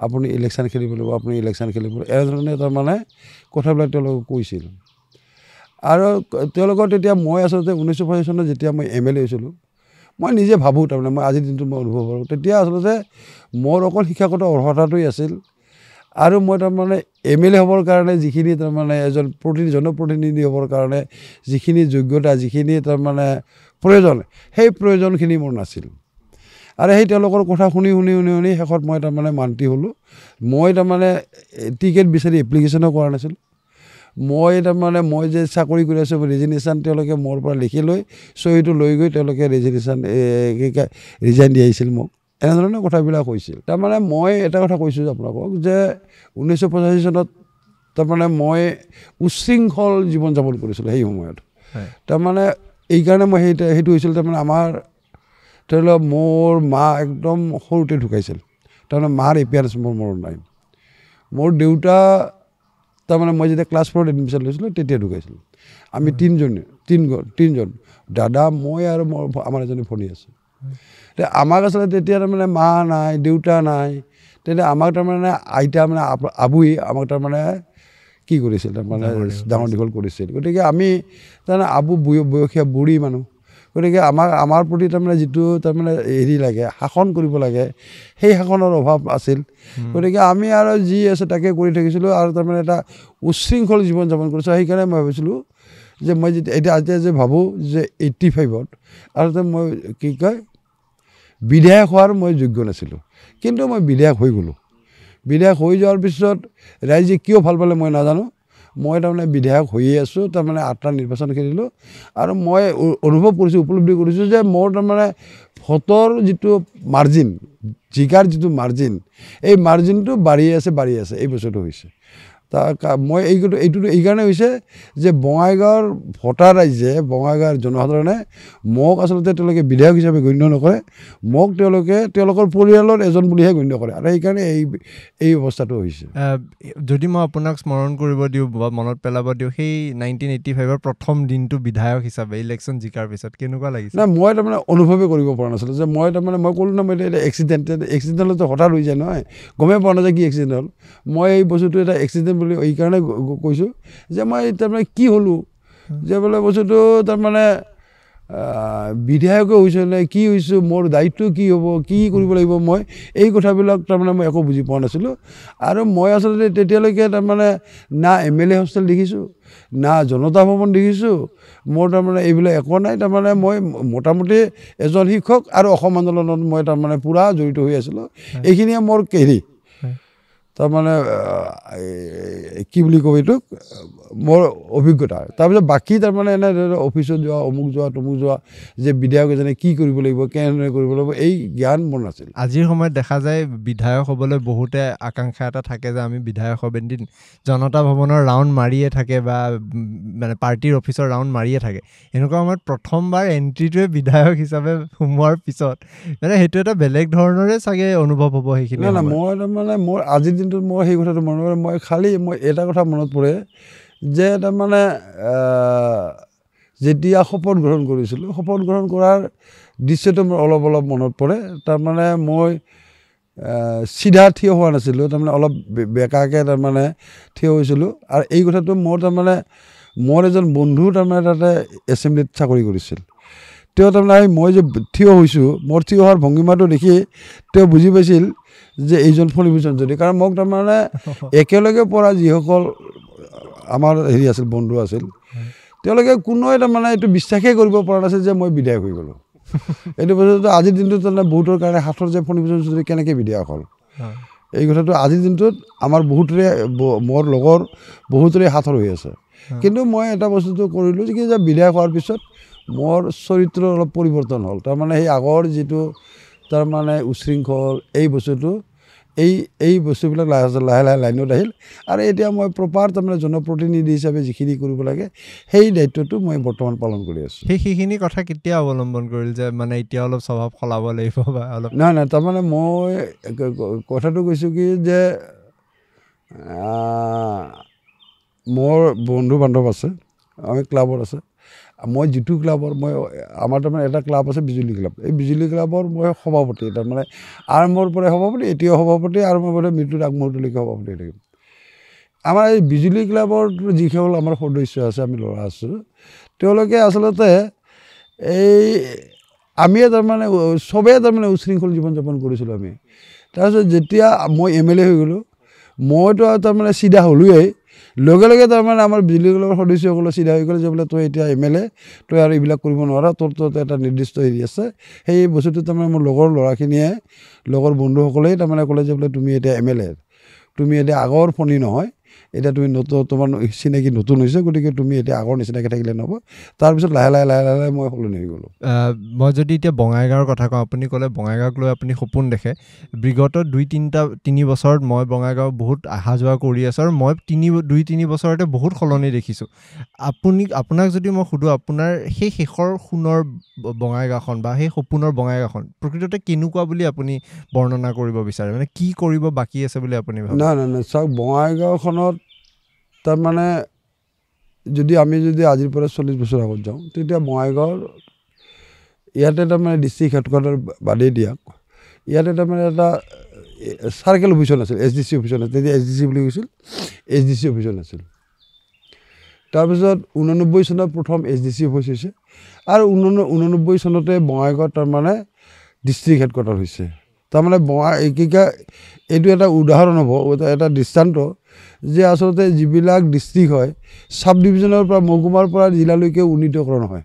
আপুনি ইলেকশ্যন খেলিব লাগিব আপুনি ইলেকশ্যন খেলিব এজনে তাৰমানে কথাবিলাক তেওঁলোকক কৈছিল আৰু তেওঁলোকৰ তেতিয়া মই আচলতে ঊনৈছশ পঁচিছ চনত যেতিয়া মই এম এল এ হৈছিলোঁ মই নিজে ভাবোঁ তাৰমানে মই আজিৰ দিনটো মই অনুভৱ কৰোঁ তেতিয়া আচলতে মোৰ অকল শিক্ষাগত অৰ্হতাটোৱেই আছিল আৰু মই তাৰমানে এম এল এ হ'বৰ কাৰণে যিখিনি তাৰমানে এজন প্ৰতি জনপ্ৰতিনিধি হ'বৰ কাৰণে যিখিনি যোগ্যতা যিখিনি তাৰমানে প্ৰয়োজন সেই প্ৰয়োজনখিনি মোৰ নাছিল আৰু সেই তেওঁলোকৰ কথা শুনি শুনি শুনি শুনি শেষত মই তাৰমানে মান্তি হ'লোঁ মই তাৰমানে টিকেট বিচাৰি এপ্লিকেশ্যনো কৰা নাছিলোঁ মই তাৰমানে মই যে চাকৰি কৰি আছোঁ ৰেজিগনেশ্যন তেওঁলোকে মোৰ পৰা লিখি লৈ চহীটো লৈ গৈ তেওঁলোকে ৰেজিগনেশ্যন কি কয় ৰিজাইন দিয়াইছিল মোক এনেধৰণৰ কথাবিলাক হৈছিল তাৰমানে মই এটা কথা কৈছোঁ যে আপোনালোকক যে ঊনৈছশ পঁচাশী চনত তাৰমানে মই উশৃংখল জীৱন যাপন কৰিছিলোঁ সেই সময়ত তাৰমানে এইকাৰণে মই সেই সেইটো হৈছিল তাৰমানে আমাৰ ধৰি লওক মোৰ মা একদম সৰুতে ঢুকাইছিল তাৰমানে মাৰ এপিয়াৰেঞ্চ মোৰ মোৰ নাই মোৰ দেউতা তাৰমানে মই যেতিয়া ক্লাছ ফ'ৰত এডমিশ্যন লৈছিলোঁ তেতিয়া ঢুকাইছিলোঁ আমি তিনিজনী তিনিজন তিনিজন দাদা মই আৰু মোৰ আমাৰ এজনী ভনী আছে এতিয়া আমাক আচলতে তেতিয়া তাৰমানে মা নাই দেউতা নাই তেতিয়া আমাক তাৰমানে আইতা মানে আবুই আমাক তাৰমানে কি কৰিছিল তাৰমানে ডাঙৰ দীঘল কৰিছিল গতিকে আমি তাৰমানে আবু বয়সীয়া বুঢ়ী মানুহ গতিকে আমাক আমাৰ প্ৰতি তাৰমানে যিটো তাৰমানে হেৰি লাগে শাসন কৰিব লাগে সেই শাসনৰ অভাৱ আছিল গতিকে আমি আৰু যি আছে তাকে কৰি থাকিছিলোঁ আৰু তাৰমানে এটা উচ্ছৃংখল জীৱন যাপন কৰিছোঁ সেইকাৰণে মই ভাবিছিলোঁ যে মই যেতিয়া এতিয়া আজি যে ভাবোঁ যে এইটি ফাইভত আৰু মই কি কয় বিধায়ক হোৱাৰ মই যোগ্য নাছিলোঁ কিন্তু মই বিধায়ক হৈ গ'লোঁ বিধায়ক হৈ যোৱাৰ পিছত ৰাইজে কিয় ভাল পালে মই নাজানো মই তাৰমানে বিধায়ক হৈয়ে আছোঁ তাৰমানে আঠটা নিৰ্বাচন খেলিলোঁ আৰু মই অনুভৱ কৰিছোঁ উপলব্ধি কৰিছোঁ যে মোৰ তাৰমানে ভোটৰ যিটো মাৰ্জিন জিকাৰ যিটো মাৰ্জিন এই মাৰ্জিনটো বাঢ়ি আছে বাঢ়ি আছে এই বছৰটো হৈছে তাক মই এইটো এইটোতো এইকাৰণে হৈছে যে বঙাইগাঁৱৰ ভোটাৰ ৰাইজে বঙাইগাঁৱৰ জনসাধাৰণে মোক আচলতে তেওঁলোকে বিধায়ক হিচাপে গণ্য নকৰে মোক তেওঁলোকে তেওঁলোকৰ পৰিয়ালৰ এজন বুলিহে গণ্য কৰে আৰু সেইকাৰণে এই এই অৱস্থাটো হৈছে যদি মই আপোনাক স্মৰণ কৰিব দিওঁ বা মনত পেলাব দিওঁ সেই নাইনটিন এইটি ফাইভৰ প্ৰথম দিনটো বিধায়ক হিচাপে ইলেকশ্যন জিকাৰ পিছত কেনেকুৱা লাগিছে নাই মই তাৰমানে অনুভৱেই কৰিব পৰা নাছিলোঁ যে মই তাৰমানে মই ক'লোঁ নহয় মই এতিয়া এক্সিডেণ্ট এক্সিডেণ্ট হ'লেতো হঠাৎ হৈ যায় নহয় গমেই পোৱা নাযায় কি এক্সিডেণ্ট হ'ল মই এই বস্তুটো এটা এক্সিডেণ্ট বুলি এইকাৰণে কৈছোঁ যে মই তাৰমানে কি হ'লোঁ যে বোলে বস্তুটো তাৰমানে বিধায়কে হৈছে নে কি হৈছোঁ মোৰ দায়িত্ব কি হ'ব কি কৰিব লাগিব মই এই কথাবিলাক তাৰমানে মই একো বুজি পোৱা নাছিলোঁ আৰু মই আচলতে তেতিয়ালৈকে তাৰমানে না এম এল এ হোষ্টেল দেখিছোঁ না জনতা ভৱন দেখিছোঁ মোৰ তাৰমানে এইবিলাক একো নাই তাৰমানে মই মোটামুটি এজন শিক্ষক আৰু অসম আন্দোলনত মই তাৰমানে পূৰা জড়িত হৈ আছিলোঁ এইখিনিয়ে মোৰ কেৰি তাৰমানে কি বুলি কবি তোক মোৰ অভিজ্ঞতা তাৰপিছত বাকী তাৰমানে এনেদৰে অফিচত যোৱা অমুক যোৱা তমুক যোৱা যে বিধায়ক এজনে কি কৰিব লাগিব কেনেধৰণে কৰিব লাগিব এই জ্ঞান মোৰ নাছিল আজিৰ সময়ত দেখা যায় বিধায়ক হ'বলৈ বহুতে আকাংক্ষা এটা থাকে যে আমি বিধায়ক হ'ব এদিন জনতা ভৱনৰ ৰাউণ্ড মাৰিয়ে থাকে বা মানে পাৰ্টিৰ অফিচৰ ৰাউণ্ড মাৰিয়ে থাকে এনেকুৱা সময়ত প্ৰথমবাৰ এণ্ট্ৰিটোৱে বিধায়ক হিচাপে সোমোৱাৰ পিছত মানে সেইটো এটা বেলেগ ধৰণৰে চাগে অনুভৱ হ'ব সেইখিনি নাই মই তাৰমানে মোৰ আজিৰ দিনটোত মই সেই কথাটো মনত মই খালী মই এটা কথা মনত পৰে যে তাৰমানে যেতিয়া শপত গ্ৰহণ কৰিছিলোঁ শপত গ্ৰহণ কৰাৰ দৃশ্যটো মোৰ অলপ অলপ মনত পৰে তাৰমানে মই চিধা থিয় হোৱা নাছিলোঁ তাৰমানে অলপ বেকাকৈ তাৰমানে থিয় হৈছিলোঁ আৰু এই কথাটো মোৰ তাৰমানে মোৰ এজন বন্ধু তাৰমানে তাতে এছেম্বলিত চাকৰি কৰিছিল তেওঁ তাৰমানে মই যে থিয় হৈছোঁ মোৰ থিয় হোৱাৰ ভংগীমাটো দেখি তেওঁ বুজি পাইছিল যে এইজন ফণীভূষণ যদি কাৰণ মোক তাৰমানে একেলগে পৰা যিসকল আমাৰ হেৰি আছিল বন্ধু আছিল তেওঁলোকে কোনো এটা মানে এইটো বিশ্বাসেই কৰিব পৰা নাছিল যে মই বিদায় হৈ গ'লোঁ এইটো বস্তুটো আজিৰ দিনটোত তাৰমানে বহুতৰ কাৰণে হাতৰ যে ফণী বিচাৰিছোঁ যদি কেনেকৈ বিদায় হ'ল এই কথাটো আজিৰ দিনটোত আমাৰ বহুতৰে মোৰ লগৰ বহুতৰে হাতৰ হৈ আছে কিন্তু মই এটা বস্তুটো কৰিলোঁ যে কি যে বিদায় হোৱাৰ পিছত মোৰ চৰিত্ৰ অলপ পৰিৱৰ্তন হ'ল তাৰমানে সেই আগৰ যিটো তাৰমানে উশৃংখল এই বস্তুটো এই এই বস্তুবিলাক লাহে লাহে লাহে লাইনত আহিল আৰু এতিয়া মই প্ৰপাৰ তাৰমানে জনপ্ৰতিনিধি হিচাপে যিখিনি কৰিব লাগে সেই দায়িত্বটো মই বৰ্তমান পালন কৰি আছোঁ সেই সেইখিনি কথা কেতিয়া অৱলম্বন কৰিল যে মানে এতিয়া অলপ স্বভাৱ সলাব লাগিব বা অলপ নাই নাই তাৰমানে মই কথাটো কৈছোঁ কি যে মোৰ বন্ধু বান্ধৱ আছে আমি ক্লাবত আছে মই যিটো ক্লাবৰ মই আমাৰ তাৰমানে এটা ক্লাব আছে বিজুলী ক্লাব এই বিজুলী ক্লাবৰ মই সভাপতি তাৰমানে আৰম্ভৰ পৰাই সভাপতি এতিয়াও সভাপতি আৰম্ভৰ পৰা মৃত্যুৰ আগমুহূৰ্তলৈকে সভাপতি থাকিম আমাৰ এই বিজুলী ক্লাবৰ যিসকল আমাৰ সদস্য আছে আমি ল'ৰা আছোঁ তেওঁলোকে আচলতে এই আমিয়ে তাৰমানে চবেই তাৰমানে উশৃংখল জীৱন যাপন কৰিছিলোঁ আমি তাৰপিছত যেতিয়া মই এম এল এ হৈ গ'লোঁ মইতো আৰু তাৰমানে চিধা হ'লোৱেই লগে লগে তাৰমানে আমাৰ বিজুলী দলৰ সদস্যসকলে চিধা হৈ গ'লে যে বোলে তই এতিয়া এম এল এ তই আৰু এইবিলাক কৰিব নোৱাৰ তোৰ তোৰ এটা নিৰ্দিষ্ট হেৰি আছে সেই বস্তুটো তাৰমানে মোৰ লগৰ ল'ৰাখিনিয়ে লগৰ বন্ধুসকলেই তাৰমানে ক'লে যে বোলে তুমি এতিয়া এম এল এ তুমি এতিয়া আগৰ ফণী নহয় এতিয়া তুমি নতুন তোমাৰ চিনাকি নতুন হৈছে গতিকে তুমি এতিয়া আগৰ নিচিনাকৈ থাকিলে নহ'ব তাৰপিছত লাহে লাহে লাহে লাহে লাহে মই সলনি হৈ গ'লোঁ মই যদি এতিয়া বঙাইগাঁৱৰ কথা কওঁ আপুনি ক'লে বঙাইগাঁৱক লৈ আপুনি সপোন দেখে বিগত দুই তিনিটা তিনি বছৰত মই বঙাইগাঁও বহুত অহা যোৱা কৰি আছোঁ আৰু মই তিনি দুই তিনি বছৰতে বহুত সলনি দেখিছোঁ আপুনি আপোনাক যদি মই সোধোঁ আপোনাৰ সেই শেষৰ সোণৰ বঙাইগাঁওখন বা সেই সপোনৰ বঙাইগাঁওখন প্ৰকৃততে কেনেকুৱা বুলি আপুনি বৰ্ণনা কৰিব বিচাৰে মানে কি কৰিব বাকী আছে বুলি আপুনি ভাবে নাই নাই নাই চাওক বঙাইগাঁওখনত তাৰমানে যদি আমি যদি আজিৰ পৰা চল্লিছ বছৰ আগত যাওঁ তেতিয়া বঙাইগাঁৱৰ ইয়াতে তাৰমানে ডিষ্ট্ৰিক্ট হেডকোৱাৰ্টাৰ বাদেই দিয়াক ইয়াতে তাৰমানে এটা চাৰ্কেল অফিচত আছিল এছ ডি চি অফিচত আছিল তেতিয়া এছ ডি চি বুলি কৈছিল এছ ডি চি অফিচত আছিল তাৰপিছত ঊনানব্বৈ চনত প্ৰথম এছ ডি চি অফিচ হৈছে আৰু ঊন ঊনানব্বৈ চনতে বঙাইগাঁৱত তাৰমানে ডিষ্ট্ৰিক্ট হেডকোৱাৰ্টাৰ হৈছে তাৰমানে বঙাই কি কয় এইটো এটা উদাহৰণ হ'ব এটা এটা দৃষ্টান্ত যে আচলতে যিবিলাক ডিষ্ট্ৰিক্ট হয় চাব ডিভিজনৰ পৰা মহকুমাৰ পৰা জিলালৈকে উন্নীতকৰণ হয়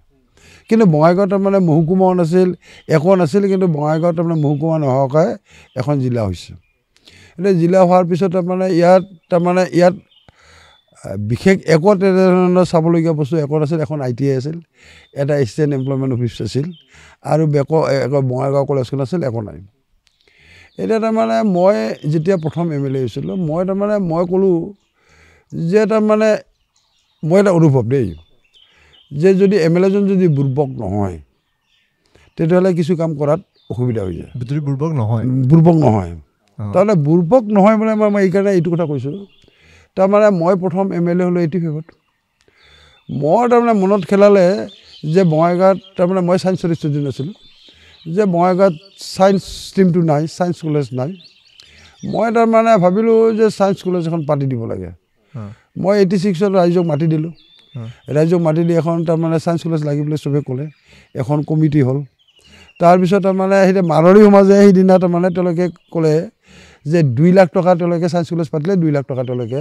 কিন্তু বঙাইগাঁও তাৰমানে মহকুমাও নাছিল একো নাছিল কিন্তু বঙাইগাঁও তাৰমানে মহকুমা নোহোৱাকৈ এখন জিলা হৈছে এতিয়া জিলা হোৱাৰ পিছত তাৰমানে ইয়াত তাৰমানে ইয়াত বিশেষ একো তেনেধৰণৰ চাবলগীয়া বস্তু একো নাছিল এখন আই টি আই আছিল এটা এছিষ্টেণ্ট এমপ্লয়মেণ্ট অফিচ আছিল আৰু বেকো বঙাইগাঁও কলেজখন আছিল একো নাই এতিয়া তাৰমানে মই যেতিয়া প্ৰথম এম এল এ হৈছিলোঁ মই তাৰমানে মই ক'লোঁ যে তাৰমানে মই এটা অনুভৱ দেই যে যদি এম এল এজন যদি বুৰ্বক নহয় তেতিয়াহ'লে কিছু কাম কৰাত অসুবিধা হৈ যায় যদি বুৰ্বক নহয় বুৰ্বক নহয় তাৰমানে বুৰ্বক নহয় মানে মই মই এইকাৰণে এইটো কথা কৈছোঁ তাৰমানে মই প্ৰথম এম এল এ হ'লোঁ এইটো ফেভত মই তাৰমানে মনত খেলালে যে বঙাইগাঁৱত তাৰমানে মই চাইন্স ষ্টুডেণ্ট আছিলোঁ যে বঙাইগাঁৱত ছায়েঞ্চ ষ্ট্ৰীমটো নাই ছায়েঞ্চ কলেজ নাই মই তাৰমানে ভাবিলোঁ যে ছায়েঞ্চ কলেজ এখন পাতি দিব লাগে মই এইটি ছিক্সত ৰাইজক মাতি দিলোঁ ৰাইজক মাতি দি এখন তাৰমানে ছায়েঞ্চ কলেজ লাগিবলৈ চবেই ক'লে এখন কমিটি হ'ল তাৰপিছত তাৰমানে সেই মাৰৰি সমাজে সেইদিনা তাৰমানে তেওঁলোকে ক'লে যে দুই লাখ টকা তেওঁলোকে ছায়েঞ্চ কলেজ পাতিলে দুই লাখ টকা তেওঁলোকে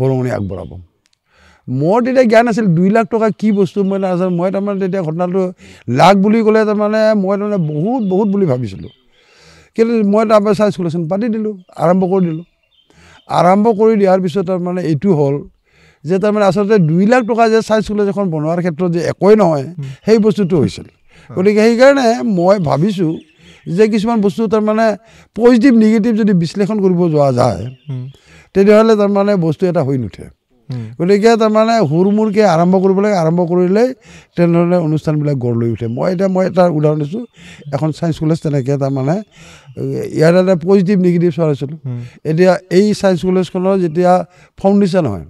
বৰঙণি আগবঢ়াব মোৰ তেতিয়া জ্ঞান আছিল দুই লাখ টকা কি বস্তু মই নাজানো মই তাৰমানে তেতিয়া ঘটনাটো লাখ বুলি ক'লে তাৰমানে মই তাৰমানে বহুত বহুত বুলি ভাবিছিলোঁ কিন্তু মই তাৰপৰা চাই স্কুলেশ্যন পাতি দিলোঁ আৰম্ভ কৰি দিলোঁ আৰম্ভ কৰি দিয়াৰ পিছত তাৰমানে এইটো হ'ল যে তাৰমানে আচলতে দুই লাখ টকা যে চাই এখন বনোৱাৰ ক্ষেত্ৰত যে একোৱেই নহয় সেই বস্তুটো হৈছিল গতিকে সেইকাৰণে মই ভাবিছোঁ যে কিছুমান বস্তু তাৰমানে পজিটিভ নিগেটিভ যদি বিশ্লেষণ কৰিব যোৱা যায় তেতিয়াহ'লে তাৰমানে বস্তু এটা হৈ নুঠে গতিকে তাৰমানে হুৰমূৰকৈ আৰম্ভ কৰিব লাগে আৰম্ভ কৰিলেই তেনেধৰণে অনুষ্ঠানবিলাক গঢ় লৈ উঠে মই এতিয়া মই এটা উদাহৰণ দিছোঁ এখন ছায়েঞ্চ কলেজ তেনেকৈ তাৰমানে ইয়াৰ এটা পজিটিভ নিগেটিভ হৈছিলোঁ এতিয়া এই ছায়েঞ্চ কলেজখনৰ যেতিয়া ফাউণ্ডেশ্যন হয়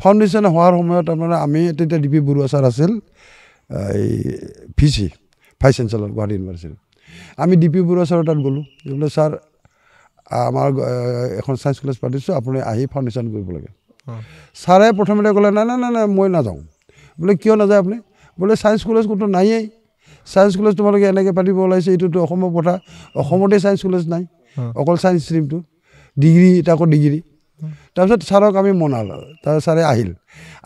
ফাউণ্ডেশ্যন হোৱাৰ সময়ত তাৰমানে আমি তেতিয়া ডি পি বৰুৱা ছাৰ আছিল এই V C vice chancellor Guwahati university আমি ডি পি বৰুৱা ছাৰৰ তাত গ'লোঁ বোলে ছাৰ আমাৰ এখন ছায়েঞ্চ কলেজ পাতিছোঁ আপুনি আহি ফাউণ্ডেশ্যন কৰিব লাগে ছাৰে প্ৰথমতে ক'লে নাই নাই নাই নাই মই নাযাওঁ বোলে কিয় নাযায় আপুনি বোলে ছায়েঞ্চ কলেজ কোনো নায়েই ছায়েঞ্চ কলেজ তোমালোকে এনেকৈ পাতিব ওলাইছে এইটোতো অসমৰ কথা অসমতে ছায়েঞ্চ কলেজ নাই অকল ছায়েঞ্চ ষ্ট্ৰীমটো ডিগ্ৰী তাকো ডিগ্ৰী তাৰপিছত ছাৰক আমি মনালোঁ তাৰ ছাৰে আহিল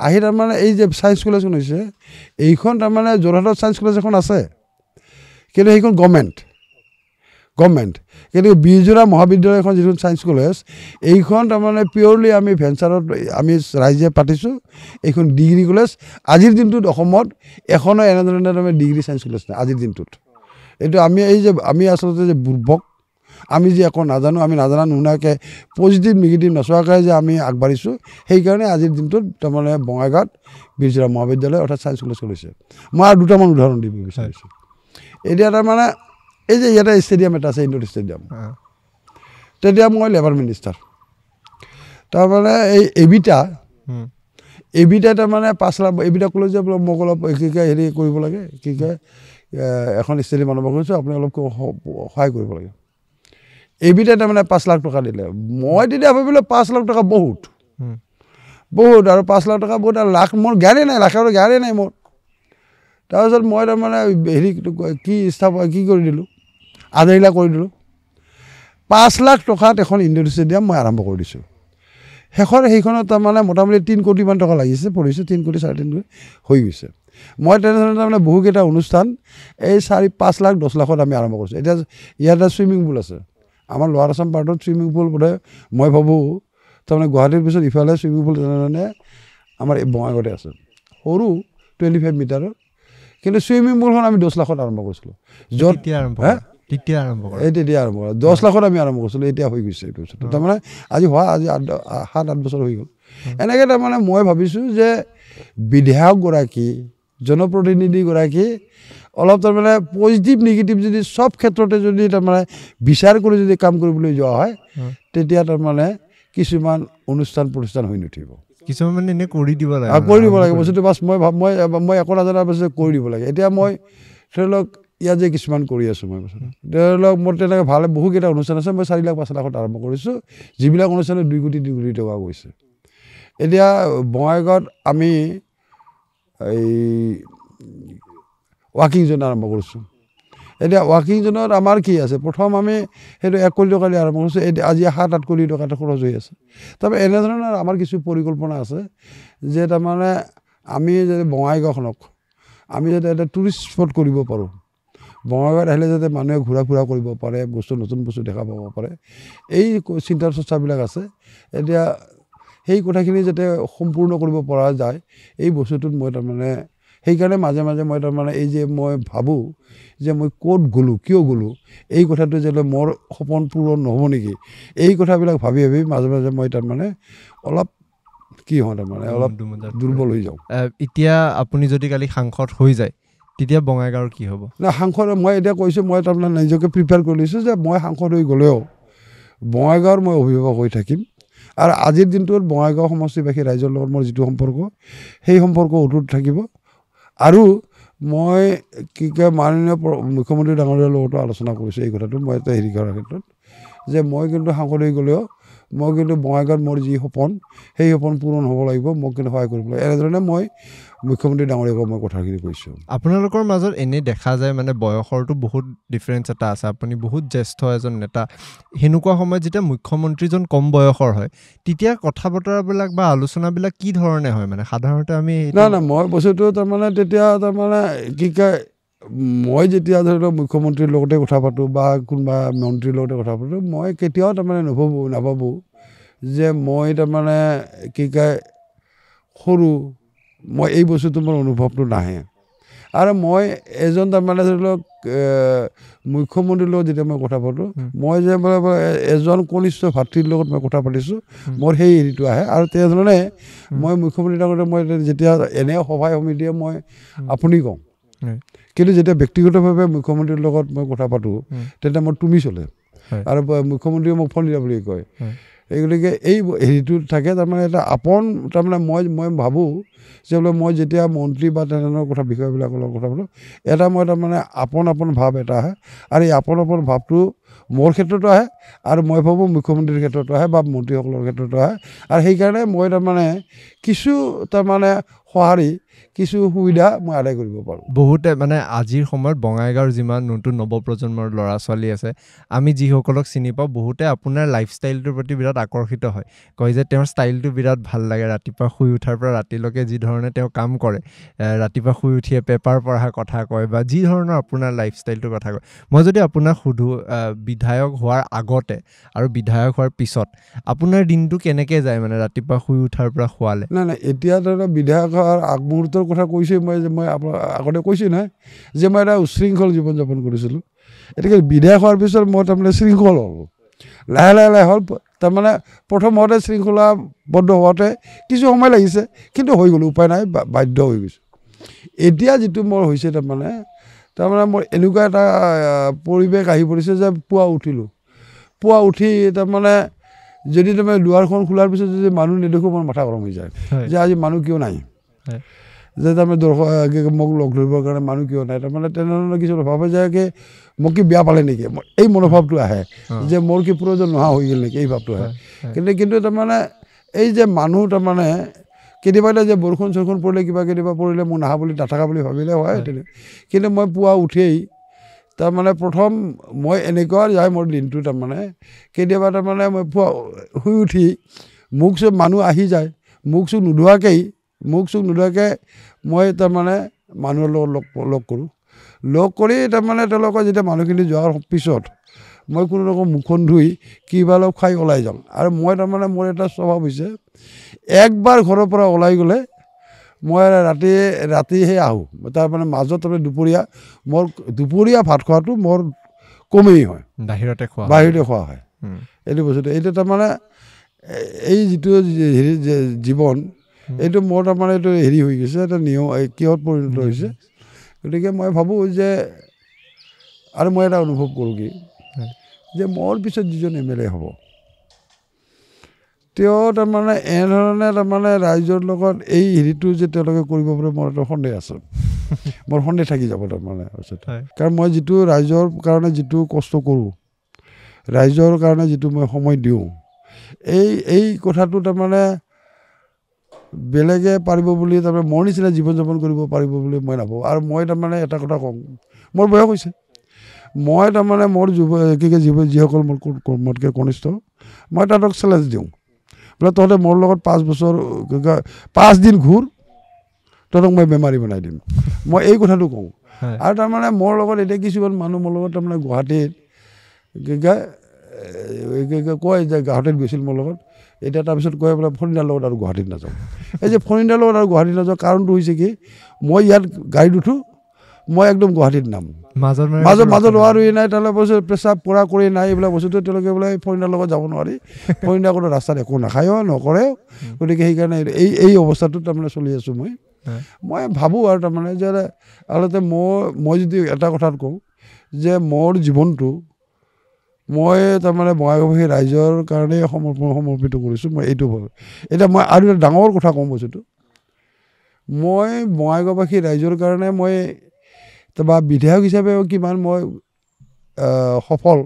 আহি তাৰমানে এই যে ছায়েঞ্চ কলেজখন হৈছে এইখন তাৰমানে যোৰহাটত ছায়েঞ্চ কলেজ এখন আছে কিন্তু সেইখন গভমেণ্ট গভমেণ্ট কিন্তু বিজোৰা মহাবিদ্যালয়খন যিখন ছায়েঞ্চ কলেজ এইখন তাৰমানে পিয়ৰলি আমি ভেঞ্চাৰত আমি ৰাইজে পাতিছোঁ এইখন ডিগ্ৰী কলেজ আজিৰ দিনটোত অসমত এখনো এনেধৰণে তাৰমানে ডিগ্ৰী ছায়েঞ্চ কলেজ নাই আজিৰ দিনটোত এইটো আমি এই যে আমি আচলতে যে বুৰ্বক আমি যে একো নাজানো আমি নাজানা নুশুনাকৈ পজিটিভ নিগেটিভ নচোৱাকৈ যে আমি আগবাঢ়িছোঁ সেইকাৰণে আজিৰ দিনটোত তাৰমানে বঙাইগাঁৱত বিজোৰা মহাবিদ্যালয় অৰ্থাৎ ছায়েঞ্চ কলেজ কৰিছে মই আৰু দুটামান উদাহৰণ দিব বিচাৰিছোঁ এতিয়া তাৰমানে এই যে ইয়াতে ষ্টেডিয়াম এটা আছে ইণ্ডোৰ ষ্টেডিয়াম তেতিয়া মই লেবাৰ মিনিষ্টাৰ তাৰমানে এই এবিটা এবিটা তাৰমানে পাঁচ লাখ এবিটা ক'লে যে বোলে মোক অলপ কি কয় হেৰি কৰিব লাগে কি কয় এখন ষ্টেডিয়াম আনিব খুজিছোঁ আপুনি অলপ সহায় কৰিব লাগে এবিটাই তাৰমানে পাঁচ লাখ টকা দিলে মই তেতিয়া ভাবিলোঁ পাঁচ লাখ টকা বহুত বহুত আৰু পাঁচ লাখ টকা বহুত আৰু লাখ মোৰ গাড়ী নাই আৰু গাড়ী নাই মোৰ তাৰপিছত মই তাৰমানে হেৰি কি স্থাপন কি কৰি দিলোঁ আধাৰিলা কৰি দিলোঁ পাঁচ লাখ টকাত এখন ষ্টেডিয়াম মই আৰম্ভ কৰি দিছোঁ শেষৰ সেইখনত তাৰমানে মোটামুটি তিনি কোটিমান টকা লাগিছে পঢ়িছে তিনি কোটি চাৰে তিনি কোটি হৈ গৈছে মই তেনেধৰণে তাৰমানে বহুকেইটা অনুষ্ঠান এই চাৰি পাঁচ লাখ দহ লাখত আমি আৰম্ভ কৰিছোঁ এতিয়া ইয়াত এটা ছুইমিং পুল আছে আমাৰ লোৱাৰ আছাম পাৰ্টত ছুইমিং পুল বোধহয় মই ভাবোঁ তাৰমানে গুৱাহাটীৰ পিছত ইফালে ছুইমিং পুল তেনেধৰণে আমাৰ এই বঙাইগাঁৱতে আছে সৰু টুৱেণ্টি ফাইভ মিটাৰৰ কিন্তু ছুইমিং পুলখন আমি দহ লাখত আৰম্ভ কৰিছিলোঁ য'ত হে তেতিয়া আৰম্ভ কৰে এই তেতিয়া আৰম্ভ কৰে দহ লাখত আমি আৰম্ভ কৰিছিলোঁ এতিয়া হৈ গৈছে এইটো বছৰ তাৰমানে আজি হোৱা আজি আঠ সাত আঠ বছৰ হৈ গ'ল এনেকৈ তাৰমানে মই ভাবিছোঁ যে বিধায়কগৰাকী জনপ্ৰতিনিধিগৰাকী অলপ তাৰমানে পজিটিভ নিগেটিভ যদি চব ক্ষেত্ৰতে যদি তাৰমানে বিচাৰ কৰি যদি কাম কৰিবলৈ যোৱা হয় তেতিয়া তাৰমানে কিছুমান অনুষ্ঠান প্ৰতিষ্ঠান হৈ নুঠিব কিছুমান এনে কৰি দিব লাগে কৰি দিব লাগে বস্তুটো বাছ মই মই মই একো নাজানাৰ পাছত কৰি দিব লাগে এতিয়া মই ধৰি লওক ইয়াত যে কিছুমান কৰি আছোঁ মই ধৰি লওক মোৰ তেনেকৈ ভাল বহুকেইটা অনুষ্ঠান আছে মই চাৰি লাখ পাঁচ লাখত আৰম্ভ কৰিছোঁ যিবিলাক অনুষ্ঠানত দুই কোটি দুই কোটি টকা গৈছে এতিয়া বঙাইগাঁৱত আমি এই ৱাকিং জ'ন আৰম্ভ কৰিছোঁ এতিয়া ৱাকিং জ'নত আমাৰ কি আছে প্ৰথম আমি সেইটো এক কোটি টকা দি আৰম্ভ কৰিছোঁ এতিয়া আজি সাত আঠ কোটি টকা এটা খৰচ হৈ আছে তাৰপৰা এনেধৰণৰ আমাৰ কিছু পৰিকল্পনা আছে যে তাৰমানে আমি যে বঙাইগাঁওখনক আমি যাতে এটা টুৰিষ্ট স্পট কৰিব পাৰোঁ বঙাইগাঁৱত আহিলে যাতে মানুহে ঘূৰা ফুৰা কৰিব পাৰে বস্তু নতুন বস্তু দেখা পাব পাৰে এই চিন্তা চৰ্চাবিলাক আছে এতিয়া সেই কথাখিনি যাতে সম্পূৰ্ণ কৰিব পৰা যায় এই বস্তুটোত মই তাৰমানে সেইকাৰণে মাজে মাজে মই তাৰমানে এই যে মই ভাবোঁ যে মই ক'ত গ'লোঁ কিয় গ'লোঁ এই কথাটো যে মোৰ সপোন পূৰণ নহ'ব নেকি এই কথাবিলাক ভাবি ভাবি মাজে মাজে মই তাৰমানে অলপ কি হওঁ তাৰমানে অলপ দুৰ্বল হৈ যাওঁ এতিয়া আপুনি যদি কালি সাংসদ হৈ যায় তেতিয়া বঙাইগাঁৱৰ কি হ'ব না সাংসদ মই এতিয়া কৈছোঁ মই তাৰমানে নিজকে প্ৰিপেয়াৰ কৰি লৈছোঁ যে মই সাংসদ হৈ গ'লেও বঙাইগাঁৱৰ মই অভিভাৱক হৈ থাকিম আৰু আজিৰ দিনটোত বঙাইগাঁও সমষ্টিবাসী ৰাইজৰ লগত মোৰ যিটো সম্পৰ্ক সেই সম্পৰ্ক অটুট থাকিব আৰু মই কি কয় মাননীয় মুখ্যমন্ত্ৰী ডাঙৰীয়াৰ লগতো আলোচনা কৰিছোঁ এই কথাটো মই এটা হেৰি কৰাৰ ক্ষেত্ৰত যে মই কিন্তু সাংসদ হৈ গ'লেও মই কিন্তু বঙাইগাঁৱত মোৰ যি সপোন সেই সপোন পূৰণ হ'ব লাগিব মোক কিন্তু সহায় কৰিব লাগিব এনেধৰণে মই মুখ্যমন্ত্ৰী ডাঙৰীয়াকো মই কথাখিনি কৈছোঁ আপোনালোকৰ মাজত এনেই দেখা যায় মানে বয়সৰটো বহুত ডিফাৰেঞ্চ এটা আছে আপুনি বহুত জ্যেষ্ঠ এজন নেতা সেনেকুৱা সময়ত যেতিয়া মুখ্যমন্ত্ৰীজন কম বয়সৰ হয় তেতিয়া কথা বতৰাবিলাক বা আলোচনাবিলাক কি ধৰণে হয় মানে সাধাৰণতে আমি নাই নাই মই বস্তুটো তাৰমানে তেতিয়া তাৰমানে কি কয় মই যেতিয়া ধৰি লওক মুখ্যমন্ত্ৰীৰ লগতে কথা পাতোঁ বা কোনোবা মন্ত্ৰীৰ লগতে কথা পাতোঁ মই কেতিয়াও তাৰমানে নভবোঁ নাভাবোঁ যে মই তাৰমানে কি কয় সৰু মই এই বস্তুটো মোৰ অনুভৱটো নাহে আৰু মই এজন তাৰমানে ধৰি লওক মুখ্যমন্ত্ৰীৰ লগত যেতিয়া মই কথা পাতোঁ মই যে মানে এজন কনিষ্ঠ ভাতৃৰ লগত মই কথা পাতিছোঁ মোৰ সেই হেৰিটো আহে আৰু তেনেধৰণে মই মুখ্যমন্ত্ৰীৰ লগতে মই যেতিয়া এনে সভাই সমিতিয়ে মই আপুনি কওঁ কিন্তু যেতিয়া ব্যক্তিগতভাৱে মুখ্যমন্ত্ৰীৰ লগত মই কথা পাতোঁ তেতিয়া মই তুমি চলে আৰু মুখ্যমন্ত্ৰীয়ে মোক ফোন দিয়া বুলি কয় এই গতিকে এই হেৰিটো থাকে তাৰমানে এটা আপন তাৰমানে মই মই ভাবোঁ যে বোলে মই যেতিয়া মন্ত্ৰী বা তেনেধৰণৰ কথা বিষয়বিলাকৰ লগত কথা পাতোঁ এটা মই তাৰমানে আপোন আপন ভাৱ এটা আহে আৰু এই আপোন আপন ভাৱটো মোৰ ক্ষেত্ৰতো আহে আৰু মই ভাবোঁ মুখ্যমন্ত্ৰীৰ ক্ষেত্ৰতো আহে বা মন্ত্ৰীসকলৰ ক্ষেত্ৰতো আহে আৰু সেইকাৰণে মই তাৰমানে কিছু তাৰমানে সঁহাৰি কিছু সুবিধা মই আদায় কৰিব পাৰোঁ বহুতে মানে আজিৰ সময়ত বঙাইগাঁৱৰ যিমান নতুন নৱপ্ৰজন্মৰ ল'ৰা ছোৱালী আছে আমি যিসকলক চিনি পাওঁ বহুতে আপোনাৰ লাইফ ষ্টাইলটোৰ প্ৰতি বিৰাট আকৰ্ষিত হয় কয় যে তেওঁৰ ষ্টাইলটো বিৰাট ভাল লাগে ৰাতিপুৱা শুই উঠাৰ পৰা ৰাতিলৈকে যিধৰণে তেওঁ কাম কৰে ৰাতিপুৱা শুই উঠিয়ে পেপাৰ পঢ়া কথা কয় বা যি ধৰণৰ আপোনাৰ লাইফ ষ্টাইলটোৰ কথা কয় মই যদি আপোনাক সোধোঁ বিধায়ক হোৱাৰ আগতে আৰু বিধায়ক হোৱাৰ পিছত আপোনাৰ দিনটো কেনেকৈ যায় মানে ৰাতিপুৱা শুই উঠাৰ পৰা শুৱালে নাই নাই এতিয়া ধৰক বিধায়ক হোৱাৰ আগমূৰ মুহূৰ্তৰ কথা কৈছোঁ মই যে মই আগতে কৈছোঁ নহয় যে মই এটা উশৃংখল জীৱন যাপন কৰিছিলোঁ এতিয়া বিদায় হোৱাৰ পিছত মই তাৰমানে শৃংখল হ'লোঁ লাহে লাহে লাহে হ'ল তাৰমানে প্ৰথমতে শৃংখলা বদ্ধ হওঁতে কিছু সময় লাগিছে কিন্তু হৈ গ'লোঁ উপায় নাই বাধ্য হৈ গৈছোঁ এতিয়া যিটো মোৰ হৈছে তাৰমানে তাৰমানে মোৰ এনেকুৱা এটা পৰিৱেশ আহি পৰিছে যে পুৱা উঠিলোঁ পুৱা উঠি তাৰমানে যদি তাৰমানে দুৱাৰখন খোলাৰ পিছত যদি মানুহ নেদেখোঁ মোৰ মাথা গৰম হৈ যায় যে আজি মানুহ কিয় নাই যে তাৰমানে দৰ্শক মোক লগ ধৰিবৰ কাৰণে মানুহ কিয় নাই তাৰমানে তেনেধৰণৰ কিছুমান ভাবে যায় কি মোক কি বিয়া পালে নেকি এই মনোভাৱটো আহে যে মোৰ কি প্ৰয়োজন নোহোৱা হৈ গ'ল নেকি এই ভাৱটো আহে কিন্তু কিন্তু তাৰমানে এই যে মানুহ তাৰমানে কেতিয়াবা এতিয়া যে বৰষুণ চৰষুণ পৰিলে কিবা কেতিয়াবা পৰিলে মোৰ নাহা বুলি নাথাকা বুলি ভাবিলে হয় তেনে কিন্তু মই পুৱা উঠেই তাৰমানে প্ৰথম মই এনেকুৱা যায় মোৰ দিনটো তাৰমানে কেতিয়াবা তাৰমানে মই পুৱা শুই উঠি মোক চব মানুহ আহি যায় মোক চব নোধোৱাকেই মোক চুখ নোধোৱাকৈ মই তাৰমানে মানুহৰ লগত লগ লগ কৰোঁ লগ কৰি তাৰমানে তেওঁলোকৰ যেতিয়া মানুহখিনি যোৱাৰ পিছত মই কোনো ৰকম মুখখন ধুই কিবা অলপ খাই ওলাই যাওঁ আৰু মই তাৰমানে মোৰ এটা স্বভাৱ হৈছে একবাৰ ঘৰৰ পৰা ওলাই গ'লে মই ৰাতি ৰাতিহে আহোঁ তাৰমানে মাজত তাৰমানে দুপৰীয়া মোৰ দুপৰীয়া ভাত খোৱাটো মোৰ কমেই হয় বাহিৰতে খোৱা বাহিৰতে খোৱা হয় এইটো বস্তুটো এইটো তাৰমানে এই যিটো হেৰি জীৱন এইটো মোৰ তাৰমানে এইটো হেৰি হৈ গৈছে এটা নিয়ম কিহত পৰিণত হৈছে গতিকে মই ভাবোঁ যে আৰু মই এটা অনুভৱ কৰোঁ কি যে মোৰ পিছত যিজন এম এল এ হ'ব তেওঁ তাৰমানে এনেধৰণে তাৰমানে ৰাইজৰ লগত এই হেৰিটো যে তেওঁলোকে কৰিব পাৰে মোৰ এটা সন্দেহ আছে মোৰ সন্দেহ থাকি যাব তাৰমানে পিছত কাৰণ মই যিটো ৰাইজৰ কাৰণে যিটো কষ্ট কৰোঁ ৰাইজৰ কাৰণে যিটো মই সময় দিওঁ এই এই কথাটো তাৰমানে বেলেগে পাৰিব বুলি তাৰমানে মোৰ নিচিনা জীৱন যাপন কৰিব পাৰিব বুলি মই নাভাবোঁ আৰু মই তাৰমানে এটা কথা কওঁ মোৰ বয়স হৈছে মই তাৰমানে মোৰ যুৱ কি কয় যিব যিসকল মোৰ মোতকৈ কনিষ্ঠ মই তাহাঁতক চেলেঞ্জ দিওঁ বোলে তহঁতে মোৰ লগত পাঁচ বছৰ কি কয় পাঁচদিন ঘূৰ তহঁতক মই বেমাৰী বনাই দিম মই এই কথাটো কওঁ আৰু তাৰমানে মোৰ লগত এতিয়া কিছুমান মানুহ মোৰ লগত তাৰমানে গুৱাহাটীত কি কয় কয় যে গাহঁতে গৈছিল মোৰ লগত এতিয়া তাৰপিছত গৈ পেলাই ফণিতাৰ লগত আৰু গুৱাহাটীত নাযাওঁ এই যে ফণিতাৰ লগত আৰু গুৱাহাটীত নাযাওঁ কাৰণটো হৈছে কি মই ইয়াত গাড়ীত উঠোঁ মই একদম গুৱাহাটীত নাম মাজত মাজত নোৱাৰোঁ নাই তালে বস্তু প্ৰেচাৰ পূৰা কৰি নাই এইবিলাক বস্তুটো তেওঁলোকে বোলে এই ফৰিণাৰ লগত যাব নোৱাৰি ফৰিণাৰ কোনো ৰাস্তাত একো নাখায়ো নকৰেও গতিকে সেইকাৰণে এই এই অৱস্থাটোত তাৰমানে চলি আছোঁ মই মই ভাবোঁ আৰু তাৰমানে যে আচলতে মই মই যদি এটা কথাত কওঁ যে মোৰ জীৱনটো মই তাৰমানে বঙাইগাঁওবাসী ৰাইজৰ কাৰণেই সমৰ্পণ সমৰ্পিত কৰিছোঁ মই এইটো ভাবে এতিয়া মই আৰু এটা ডাঙৰ কথা ক'ম বস্তুটো মই বঙাইগাঁওবাসী ৰাইজৰ কাৰণে মই বা বিধায়ক হিচাপে কিমান মই সফল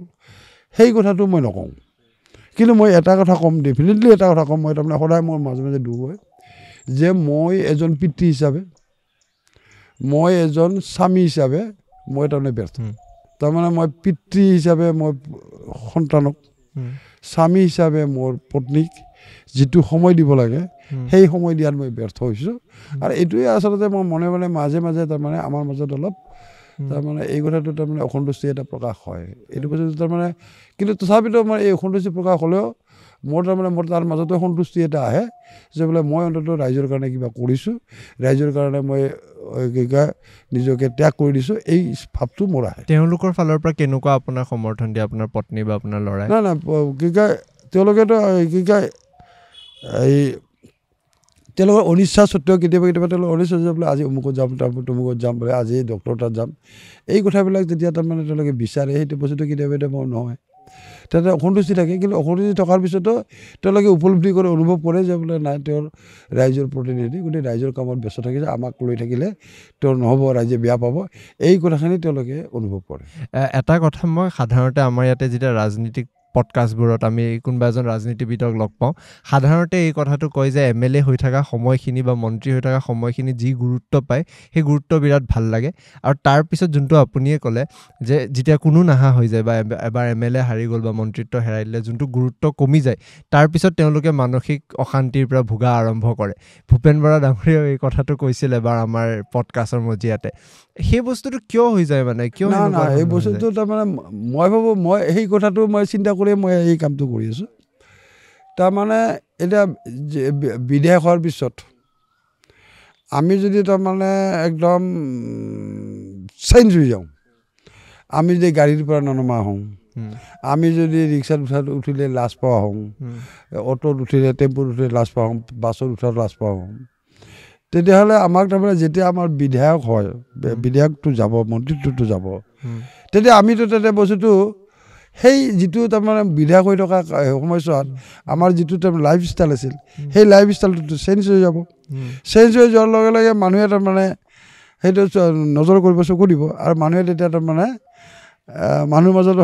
সেই কথাটো মই নকওঁ কিন্তু মই এটা কথা ক'ম ডেফিনেটলি এটা কথা ক'ম মই তাৰমানে সদায় মোৰ মাজে মাজে দুখ হয় যে মই এজন পিতৃ হিচাপে মই এজন স্বামী হিচাপে মই তাৰমানে ব্যস্ত তাৰমানে মই পিতৃ হিচাপে মই সন্তানক স্বামী হিচাপে মোৰ পত্নীক যিটো সময় দিব লাগে সেই সময় দিয়াত মই ব্যৰ্থ হৈছোঁ আৰু এইটোৱে আচলতে মই মনে মনে মাজে মাজে তাৰমানে আমাৰ মাজত অলপ তাৰমানে এই কথাটো তাৰমানে অসন্তুষ্টি এটা প্ৰকাশ হয় এইটো বস্তু তাৰমানে কিন্তু তথাপিতো মই এই অসন্তুষ্টি প্ৰকাশ হ'লেও মোৰ তাৰমানে মোৰ তাৰ মাজতে সন্তুষ্টি এটা আহে যে বোলে মই অন্ততঃ ৰাইজৰ কাৰণে কিবা কৰিছোঁ ৰাইজৰ কাৰণে মই কি কয় নিজকে ত্যাগ কৰি দিছোঁ এই ভাৱটো মোৰ আহে তেওঁলোকৰ ফালৰ পৰা কেনেকুৱা আপোনাৰ সমৰ্থন দিয়ে আপোনাৰ পত্নী বা আপোনাৰ ল'ৰাই নাই নাই কি কয় তেওঁলোকেতো কি কয় এই তেওঁলোকৰ অনিচ্ছা স্বত্বেও কেতিয়াবা কেতিয়াবা তেওঁলোকৰ অনিচ্ছা যে বোলে আজি অমুকত যাম তাৰপৰা তমুকত যাম বোলে আজি ডক্তৰ তাত যাম এই কথাবিলাক যেতিয়া তাৰমানে তেওঁলোকে বিচাৰে সেইটো বস্তুটো কেতিয়াবা কেতিয়াবা নহয় তাতে অসন্তুষ্টি থাকে কিন্তু অসন্তুষ্টি থকাৰ পিছতো তেওঁলোকে উপলব্ধি কৰে অনুভৱ কৰে যে বোলে নাই তেওঁৰ ৰাইজৰ প্ৰতিনিধি গোটেই ৰাইজৰ কামত ব্যস্ত থাকিছে আমাক লৈ থাকিলে তেওঁ নহ'ব ৰাইজে বেয়া পাব এই কথাখিনি তেওঁলোকে অনুভৱ কৰে এটা কথা মই সাধাৰণতে আমাৰ ইয়াতে যেতিয়া ৰাজনীতিক পডকাষ্টবোৰত আমি কোনোবা এজন ৰাজনীতিবিদক লগ পাওঁ সাধাৰণতে এই কথাটো কয় যে এম এল এ হৈ থকা সময়খিনি বা মন্ত্ৰী হৈ থকা সময়খিনি যি গুৰুত্ব পায় সেই গুৰুত্ব বিৰাট ভাল লাগে আৰু তাৰপিছত যোনটো আপুনিয়ে ক'লে যে যেতিয়া কোনো নাহা হৈ যায় বা এবাৰ এম এল এ হাৰি গ'ল বা মন্ত্ৰিত্ব হেৰাই দিলে যোনটো গুৰুত্ব কমি যায় তাৰপিছত তেওঁলোকে মানসিক অশান্তিৰ পৰা ভোগা আৰম্ভ কৰে ভূপেন বৰা ডাঙৰীয়াও এই কথাটো কৈছিল এবাৰ আমাৰ পডকাষ্টৰ মজিয়াতে সেই বস্তুটো কিয় হৈ যায় মানে কিয় এই বস্তুটো তাৰমানে মই ভাবোঁ মই সেই কথাটো মই চিন্তা কৰিয়ে মই এই কামটো কৰি আছোঁ তাৰমানে এতিয়া বিদেশ হোৱাৰ পিছত আমি যদি তাৰমানে একদম চেঞ্জ হৈ যাওঁ আমি যদি গাড়ীৰ পৰা ননমা হওঁ আমি যদি ৰিক্সাত উঠাত উঠিলে লাজ পোৱা হওঁ অ'টোত উঠিলে টেম্পুত উঠিলে লাজ পোৱা হওঁ বাছত উঠাত লাজ পোৱা হওঁ তেতিয়াহ'লে আমাক তাৰমানে যেতিয়া আমাৰ বিধায়ক হয় বিধায়কটো যাব মন্ত্ৰীটোতো যাব তেতিয়া আমিতো তেতিয়া বস্তুটো সেই যিটো তাৰমানে বিধা কৰি থকা সময়ছোৱাত আমাৰ যিটো তাৰমানে লাইফ ষ্টাইল আছিল সেই লাইফ ষ্টাইলটোতো চেঞ্জ হৈ যাব চেঞ্জ হৈ যোৱাৰ লগে লগে মানুহে তাৰমানে সেইটো নজৰ কৰিব চকু দিব আৰু মানুহে তেতিয়া তাৰমানে মানুহৰ মাজত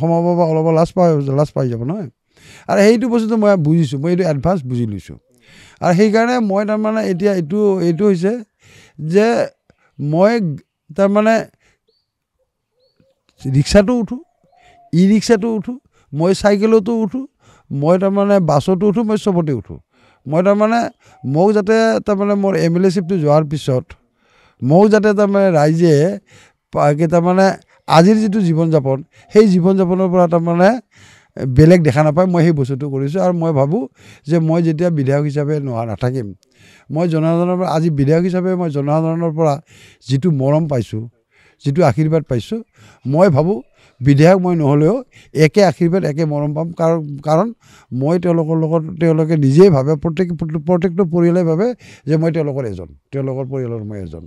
সোমাব বা অলপ লাজ পাই লাজ পাই যাব নহয় আৰু সেইটো বস্তুটো মই বুজিছোঁ মই এইটো এডভাঞ্চ বুজি লৈছোঁ আৰু সেইকাৰণে মই তাৰমানে এতিয়া এইটো এইটো হৈছে যে মই তাৰমানে ৰিক্সাটো উঠোঁ ই ৰিক্সাটো উঠোঁ মই চাইকেলতো উঠোঁ মই তাৰমানে বাছতো উঠোঁ মই চবতে উঠোঁ মই তাৰমানে মোক যাতে তাৰমানে মোৰ এম এল এ চিপটো যোৱাৰ পিছত মোক যাতে তাৰমানে ৰাইজে তাৰমানে আজিৰ যিটো জীৱন যাপন সেই জীৱন যাপনৰ পৰা তাৰমানে বেলেগ দেখা নাপায় মই সেই বস্তুটো কৰিছোঁ আৰু মই ভাবোঁ যে মই যেতিয়া বিধায়ক হিচাপে নোহোৱা নাথাকিম মই জনসাধাৰণৰ পৰা আজি বিধায়ক হিচাপে মই জনসাধাৰণৰ পৰা যিটো মৰম পাইছোঁ যিটো আশীৰ্বাদ পাইছোঁ মই ভাবোঁ বিধায়ক মই নহ'লেও একে আশীৰ্বাদ একে মৰম পাম কাৰণ কাৰণ মই তেওঁলোকৰ লগত তেওঁলোকে নিজেই ভাবে প্ৰত্যেক প্ৰত্যেকটো পৰিয়ালে ভাবে যে মই তেওঁলোকৰ এজন তেওঁলোকৰ পৰিয়ালৰ মই এজন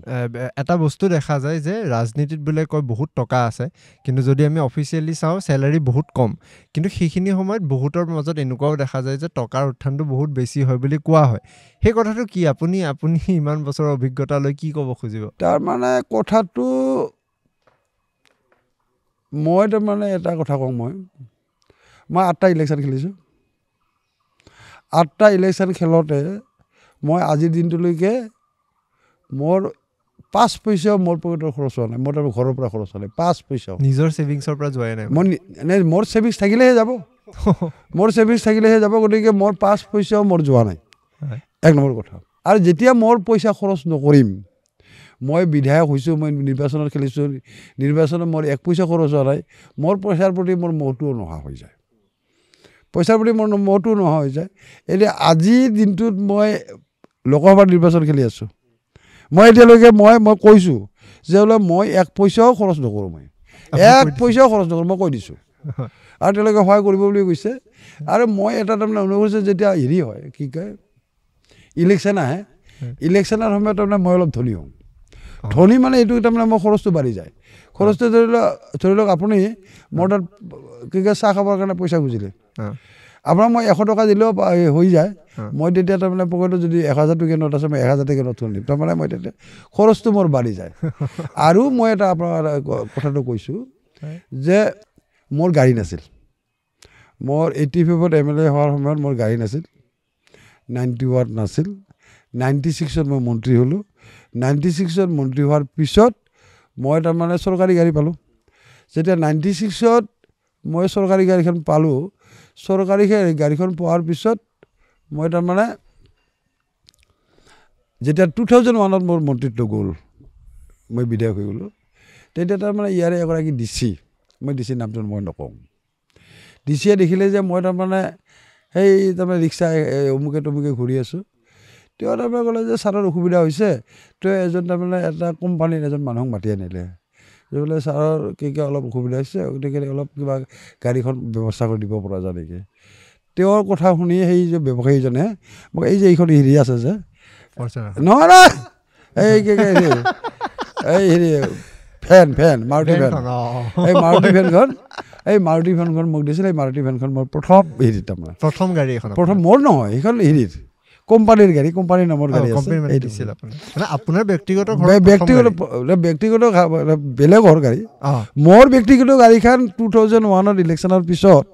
এটা বস্তু দেখা যায় যে ৰাজনীতিত বোলে কয় বহুত টকা আছে কিন্তু যদি আমি অফিচিয়েলি চাওঁ চেলাৰী বহুত কম কিন্তু সেইখিনি সময়ত বহুতৰ মাজত এনেকুৱাও দেখা যায় যে টকাৰ উত্থানটো বহুত বেছি হয় বুলি কোৱা হয় সেই কথাটো কি আপুনি আপুনি ইমান বছৰৰ অভিজ্ঞতালৈ কি ক'ব খুজিব তাৰমানে কথাটো মই তাৰমানে এটা কথা কওঁ মই মই আঠটা ইলেকশ্যন খেলিছোঁ আঠটা ইলেকশ্যন খেলোঁতে মই আজিৰ দিনটোলৈকে মোৰ পাঁচ পইচাও মোৰ পকেটৰ খৰচ হোৱা নাই মই তাৰমানে ঘৰৰ পৰা খৰচ হোৱা নাই পাঁচ পইচাও নিজৰ ছেভিংছৰ পৰা যোৱাই নাই মই এনে মোৰ ছেভিংছ থাকিলেহে যাব মোৰ ছেভিংছ থাকিলেহে যাব গতিকে মোৰ পাঁচ পইচাও মোৰ যোৱা নাই এক নম্বৰ কথা আৰু যেতিয়া মোৰ পইচা খৰচ নকৰিম মই বিধায়ক হৈছোঁ মই নিৰ্বাচনত খেলিছোঁ নিৰ্বাচনত মোৰ এক পইচা খৰচ হোৱা নাই মোৰ পইচাৰ প্ৰতি মোৰ মহটোও নোহোৱা হৈ যায় পইচাৰ প্ৰতি মোৰ মহটো নোহোৱা হৈ যায় এতিয়া আজিৰ দিনটোত মই লোকসভাৰ নিৰ্বাচন খেলি আছোঁ মই এতিয়ালৈকে মই মই কৈছোঁ যে বোলে মই এক পইচাও খৰচ নকৰোঁ মই এক পইচাও খৰচ নকৰোঁ মই কৈ দিছোঁ আৰু তেওঁলোকে সহায় কৰিব বুলি কৈছে আৰু মই এটা তাৰমানে অনুভৱ হৈছে যেতিয়া হেৰি হয় কি কয় ইলেকশ্যন আহে ইলেকশ্যনৰ সময়ত তাৰমানে মই অলপ ধনী হওঁ ধনী মানে এইটো তাৰমানে মোৰ খৰচটো বাঢ়ি যায় খৰচটো ধৰি লওক ধৰি লওক আপুনি মোৰ তাত কি কয় চাহ খাবৰ কাৰণে পইচা খুজিলে আপোনাক মই এশ টকা দিলেও হৈ যায় মই তেতিয়া তাৰমানে পকেটো যদি এক হাজাৰ টকীয়া নোট আছে মই এক হাজাৰ টকীয়া নোট শুনিম তাৰমানে মই তেতিয়া খৰচটো মোৰ বাঢ়ি যায় আৰু মই এটা আপোনাৰ কথাটো কৈছোঁ যে মোৰ গাড়ী নাছিল মোৰ এইটি ফাইভত এম এল এ হোৱাৰ সময়ত মোৰ গাড়ী নাছিল নাইণ্টি ওৱান নাছিল নাইণ্টি ছিক্সত মই মন্ত্ৰী হ'লোঁ নাইণ্টি ছিক্সত মন্ত্ৰী হোৱাৰ পিছত মই তাৰমানে চৰকাৰী গাড়ী পালোঁ যেতিয়া নাইণ্টি ছিক্সত মই চৰকাৰী গাড়ীখন পালোঁ চৰকাৰী গাড়ীখন পোৱাৰ পিছত মই তাৰমানে যেতিয়া টু থাউজেণ্ড ওৱানত মোৰ মন্ত্ৰীত্ব গ'ল মই বিধায়ক হৈ গ'লোঁ তেতিয়া তাৰমানে ইয়াৰে এগৰাকী ডি চি মই ডি চি নামটো মই নকওঁ ডি চিয়ে দেখিলে যে মই তাৰমানে সেই তাৰমানে ৰিক্সা অমুকে তমুকে ঘূৰি আছোঁ তেওঁ তাৰমানে ক'লে যে ছাৰৰ অসুবিধা হৈছে তেওঁ এজন তাৰমানে এটা কোম্পানীৰ এজন মানুহক মাতি আনিলে বোলে ছাৰৰ কি কি অলপ অসুবিধা হৈছে গতিকে অলপ কিবা গাড়ীখন ব্যৱস্থা কৰি দিব পৰা যায় নেকি তেওঁৰ কথা শুনি সেই যে ব্যৱসায়ীজনে মোক এই যে এইখন হেৰি আছে যে নহয় এই কি হেৰি এই হেৰি ফেন ফেন মাৰুতি ফেন এই মাৰুতি ফেনখন এই মাৰুতি ফেনখন মোক দিছিল এই মাৰুতি ফেনখন মোৰ প্ৰথম হেৰিত তাৰমানে প্ৰথম গাড়ী প্ৰথম মোৰ নহয় সেইখন হেৰিত কোম্পানীৰ গাড়ী কোম্পানীৰ নামৰ গাড়ী ব্যক্তিগত বেলেগৰ গাড়ী মোৰ ব্যক্তিগত গাড়ীখন টু থাউজেণ্ড ওৱানৰ ইলেকশ্যনৰ পিছত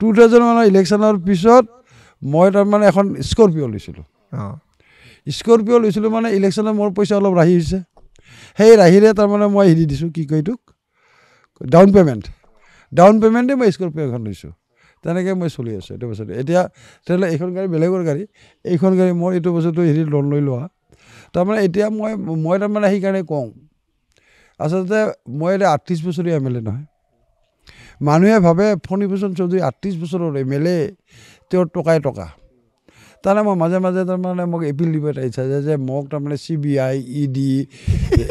টু থাউজেণ্ড ওৱানৰ ইলেকশ্যনৰ পিছত মই তাৰমানে এখন স্কৰপিঅ' লৈছিলোঁ স্কৰপিঅ' লৈছিলোঁ মানে ইলেকশ্যনত মোৰ পইচা অলপ ৰাহি হৈছে সেই ৰাহিৰে তাৰমানে মই হেৰি দিছোঁ কি কয় এইটোক ডাউন পে'মেণ্ট ডাউন পে'মেণ্টে মই এখন লৈছোঁ তেনেকৈ মই চলি আছোঁ এইটো বস্তুটো এতিয়া তেনেহ'লে এইখন গাড়ী বেলেগৰ গাড়ী এইখন গাড়ী মই এইটো বস্তুটো হেৰি লোন লৈ লোৱা তাৰমানে এতিয়া মই মই তাৰমানে সেইকাৰণে কওঁ আচলতে মই এতিয়া আঠত্ৰিছ বছৰীয়া এম এল এ নহয় মানুহে ভাবে ফণী চৌধুৰী আঠত্ৰিছ বছৰৰ এম এল এ তেওঁৰ টকাই টকা তাৰমানে মই মাজে মাজে তাৰমানে মোক এপিল দিব এটা ইচ্ছা যে মোক তাৰমানে C B I E D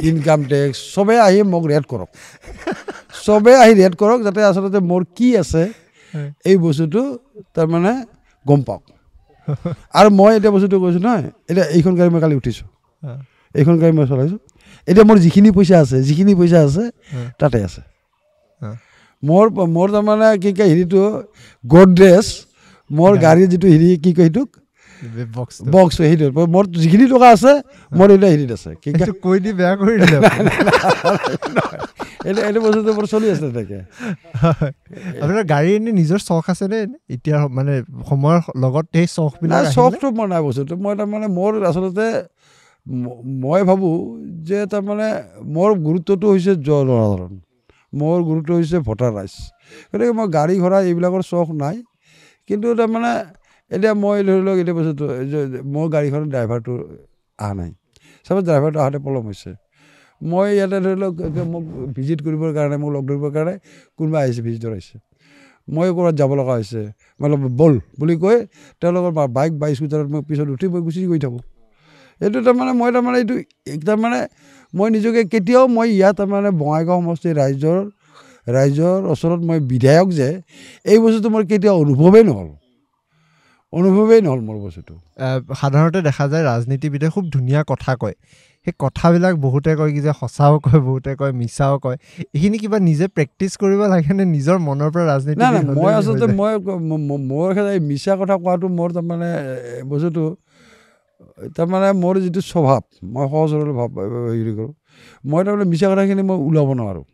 income tax চবেই আহি মোক ৰেড কৰক চবেই আহি ৰেড কৰক যাতে আচলতে মোৰ কি আছে এই বস্তুটো তাৰমানে গম পাওক আৰু মই এতিয়া বস্তুটো কৈছোঁ নহয় এতিয়া এইখন গাড়ী মই কালি উঠিছোঁ এইখন গাড়ী মই চলাইছোঁ এতিয়া মোৰ যিখিনি পইচা আছে যিখিনি পইচা আছে তাতে আছে মোৰ মোৰ তাৰমানে কি কয় হেৰিটো গডৰেজ মোৰ গাড়ীৰ যিটো হেৰি কি কয় সেইটোক বক্সটো হেৰিটো মোৰ যিখিনি টকা আছে মোৰ এইটো হেৰিত আছে কৈ এইটো বস্তুটো মোৰ চলি আছে তাকে গাড়ী এনেই নিজৰ চখ আছেনে এতিয়া মানে সময়ৰ লগত সেই চখবিলাক চখটো মোৰ নাই বস্তুটো মই তাৰমানে মোৰ আচলতে মই ভাবোঁ যে তাৰমানে মোৰ গুৰুত্বটো হৈছে জনসাধাৰণ মোৰ গুৰুত্ব হৈছে ভোটাৰ ৰাইজ গতিকে মই গাড়ী ঘোঁৰা এইবিলাকৰ চখ নাই কিন্তু তাৰমানে এতিয়া মই ধৰি লওক এতিয়া বস্তুটো মোৰ গাড়ীখন ড্ৰাইভাৰটো অহা নাই চাপ'জ ড্ৰাইভাৰটো অহাতে পলম হৈছে মই ইয়াতে ধৰি লওক মোক ভিজিট কৰিবৰ কাৰণে মোক লগ ধৰিবৰ কাৰণে কোনোবা আহিছে ভিজিটৰ আহিছে মই ক'ৰবাত যাব লগা হৈছে মানে বল বুলি কৈ তেওঁলোকৰ বাইক বা স্কুটাৰত মই পিছত উঠি মই গুচি গৈ থাকোঁ এইটো তাৰমানে মই তাৰমানে এইটো তাৰমানে মই নিজকে কেতিয়াও মই ইয়াত তাৰমানে বঙাইগাঁও সমষ্টিৰ ৰাইজৰ ৰাইজৰ ওচৰত মই বিধায়ক যে এই বস্তুটো মোৰ কেতিয়াও অনুভৱেই নহ'ল অনুভৱেই নহ'ল মোৰ বস্তুটো সাধাৰণতে দেখা যায় ৰাজনীতিবিদে খুব ধুনীয়া কথা কয় সেই কথাবিলাক বহুতে কয় কি যে সঁচাও কয় বহুতে কয় মিছাও কয় এইখিনি কিবা নিজে প্ৰেক্টিচ কৰিব লাগেনে নিজৰ মনৰ পৰা ৰাজনীতি নাই নাই মই আচলতে মই মোৰ সেই মিছা কথা কোৱাটো মোৰ তাৰমানে বস্তুটো তাৰমানে মোৰ যিটো স্বভাৱ মই সহজ হেৰি কৰোঁ মই তাৰমানে মিছা কথাখিনি মই ওলাব নোৱাৰোঁ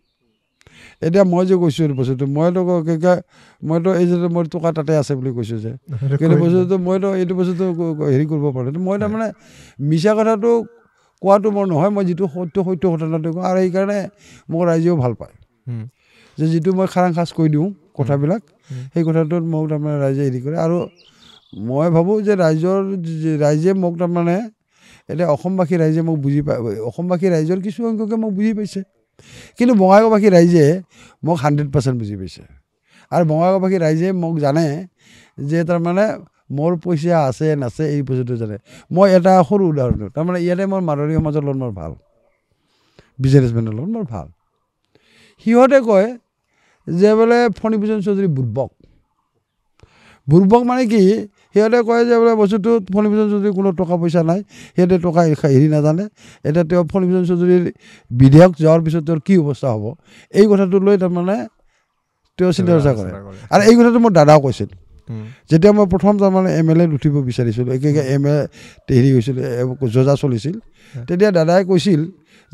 এতিয়া মই যে কৈছোঁ এইটো বস্তুটো মইতো কি কয় মইতো এই যে মই টোকা তাতে আছে বুলি কৈছোঁ যে কিন্তু বস্তুটো মইতো এইটো বস্তুটো হেৰি কৰিব পাৰোঁ মই তাৰমানে মিছা কথাটো কোৱাটো মোৰ নহয় মই যিটো সত্য সত্য ঘটনাটো কওঁ আৰু সেইকাৰণে মোক ৰাইজেও ভাল পায় যে যিটো মই খাৰাং খাৰাংখাচ কৈ দিওঁ কথাবিলাক সেই কথাটোত মোক তাৰমানে ৰাইজে হেৰি কৰে আৰু মই ভাবোঁ যে ৰাইজৰ ৰাইজে মোক তাৰমানে এতিয়া অসমবাসী ৰাইজে মোক বুজি পায় অসমবাসী ৰাইজৰ কিছুসংখ্যকে মোক বুজি পাইছে কিন্তু বঙাইগাঁওবাসী ৰাইজে মোক হাণ্ড্ৰেড পাৰ্চেণ্ট বুজি পাইছে আৰু বঙাইগাঁওবাসী ৰাইজে মোক জানে যে তাৰমানে মোৰ পইচা আছে নাছে এই পইচাটো জানে মই এটা সৰু উদাহৰণ দিওঁ তাৰমানে ইয়াতে মোৰ মাদৰী সমাজৰ লোন মোৰ ভাল বিজনেছমেনৰ লোন মোৰ ভাল সিহঁতে কয় যে বোলে ফণীভূষণ চৌধুৰী বুধবক বুৰ্বক মানে কি সিহঁতে কয় যে বোলে বস্তুটো ফণীভূষণ চৌধুৰীৰ কোনো টকা পইচা নাই সিহঁতে টকা হেৰি নাজানে এতিয়া তেওঁ ফণীভূষণ চৌধুৰীৰ বিধেয়ক যোৱাৰ পিছত তেওঁৰ কি অৱস্থা হ'ব এই কথাটো লৈ তাৰমানে তেওঁ চিন্তা চৰ্চা কৰে আৰু এই কথাটো মোৰ দাদাও কৈছিল যেতিয়া মই প্ৰথম তাৰমানে এম এল এ উঠিব বিচাৰিছিলোঁ একে এম এল এ হেৰি হৈছিল যোজা চলিছিল তেতিয়া দাদাই কৈছিল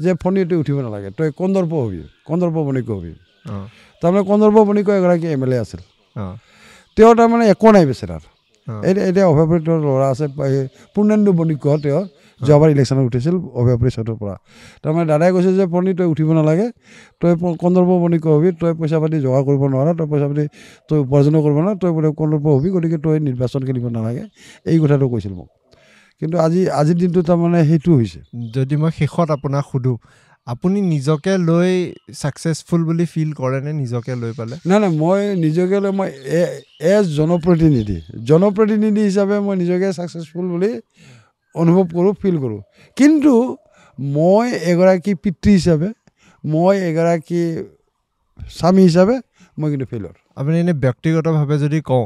যে ফণীয়ে উঠিব নালাগে তই কন্দৰ্প হবি কন্দৰ্প বণিক হবি তাৰমানে কন্দৰ্প বণিক এগৰাকী এম এল এ আছিল তেওঁ তাৰমানে একো নাই পিছে তাত এতিয়া অভয়পুৰীৰ ল'ৰা আছে পূৰ্ণেন্দু বণিক কোৱা তেওঁ যোৱাবাৰ ইলেকশ্যনত উঠিছিল অভয়পুৰী ছাইডৰ পৰা তাৰমানে দাদাই কৈছে যে পণী তই উঠিব নালাগে তই কন্দৰ্প বণিক হবি তই পইচা পাতি যোগাৰ কৰিব নোৱাৰ তই পইচা পাতি তই উপাৰ্জনো কৰিব নোৱাৰ তই বোলে কন্দৰ্প হবি গতিকে তই নিৰ্বাচন খেলিব নালাগে এই কথাটো কৈছিল মোক কিন্তু আজি আজিৰ দিনটো তাৰমানে সেইটো হৈছে যদি মই শেষত আপোনাক সোধোঁ আপুনি নিজকে লৈ ছাকচেছফুল বুলি ফিল কৰেনে নিজকে লৈ পালে নাই নাই মই নিজকে লৈ মই এজ জনপ্ৰতিনিধি জনপ্ৰতিনিধি হিচাপে মই নিজকে ছাকচেছফুল বুলি অনুভৱ কৰোঁ ফিল কৰোঁ কিন্তু মই এগৰাকী পিতৃ হিচাপে মই এগৰাকী স্বামী হিচাপে মই কিন্তু ফিলৰ আপুনি এনেই ব্যক্তিগতভাৱে যদি কওঁ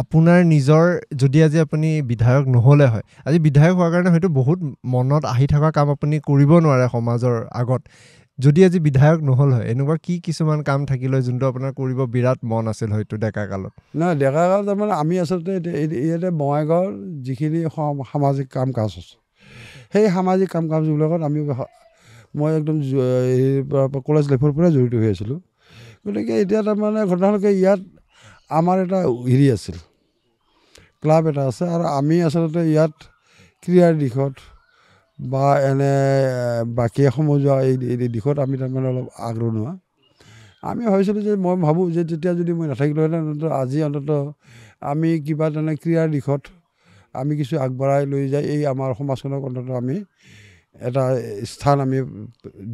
আপোনাৰ নিজৰ যদি আজি আপুনি বিধায়ক নহ'লে হয় আজি বিধায়ক হোৱাৰ কাৰণে হয়তো বহুত মনত আহি থকা কাম আপুনি কৰিব নোৱাৰে সমাজৰ আগত যদি আজি বিধায়ক নহ'ল হয় এনেকুৱা কি কিছুমান কাম থাকিলে যোনটো আপোনাৰ কৰিব বিৰাট মন আছিল হয়তো ডেকা কালত নহয় ডেকা কালত তাৰমানে আমি আচলতে ইয়াতে বঙাইগাঁৱৰ যিখিনি সামাজিক কাম কাজ আছে সেই সামাজিক কাম কাজবিলাকত আমি মই একদম কলেজ লাইফৰ পৰাই জড়িত হৈ আছিলোঁ গতিকে এতিয়া তাৰমানে ঘটনা হ'ল কি ইয়াত আমাৰ এটা হেৰি আছিল ক্লাব এটা আছে আৰু আমি আচলতে ইয়াত ক্ৰীড়াৰ দিশত বা এনে বাকী সমজুৱা এই দিশত আমি তাৰমানে অলপ আগৰণুৱা আমি ভাবিছিলোঁ যে মই ভাবোঁ যে যেতিয়া যদি মই নাথাকিলোঁ নাথাকিলোঁহেঁতেন অন্তত আজি অন্তত আমি কিবা তেনে ক্ৰীড়াৰ দিশত আমি কিছু আগবঢ়াই লৈ যায় এই আমাৰ সমাজখনক অন্তত আমি এটা স্থান আমি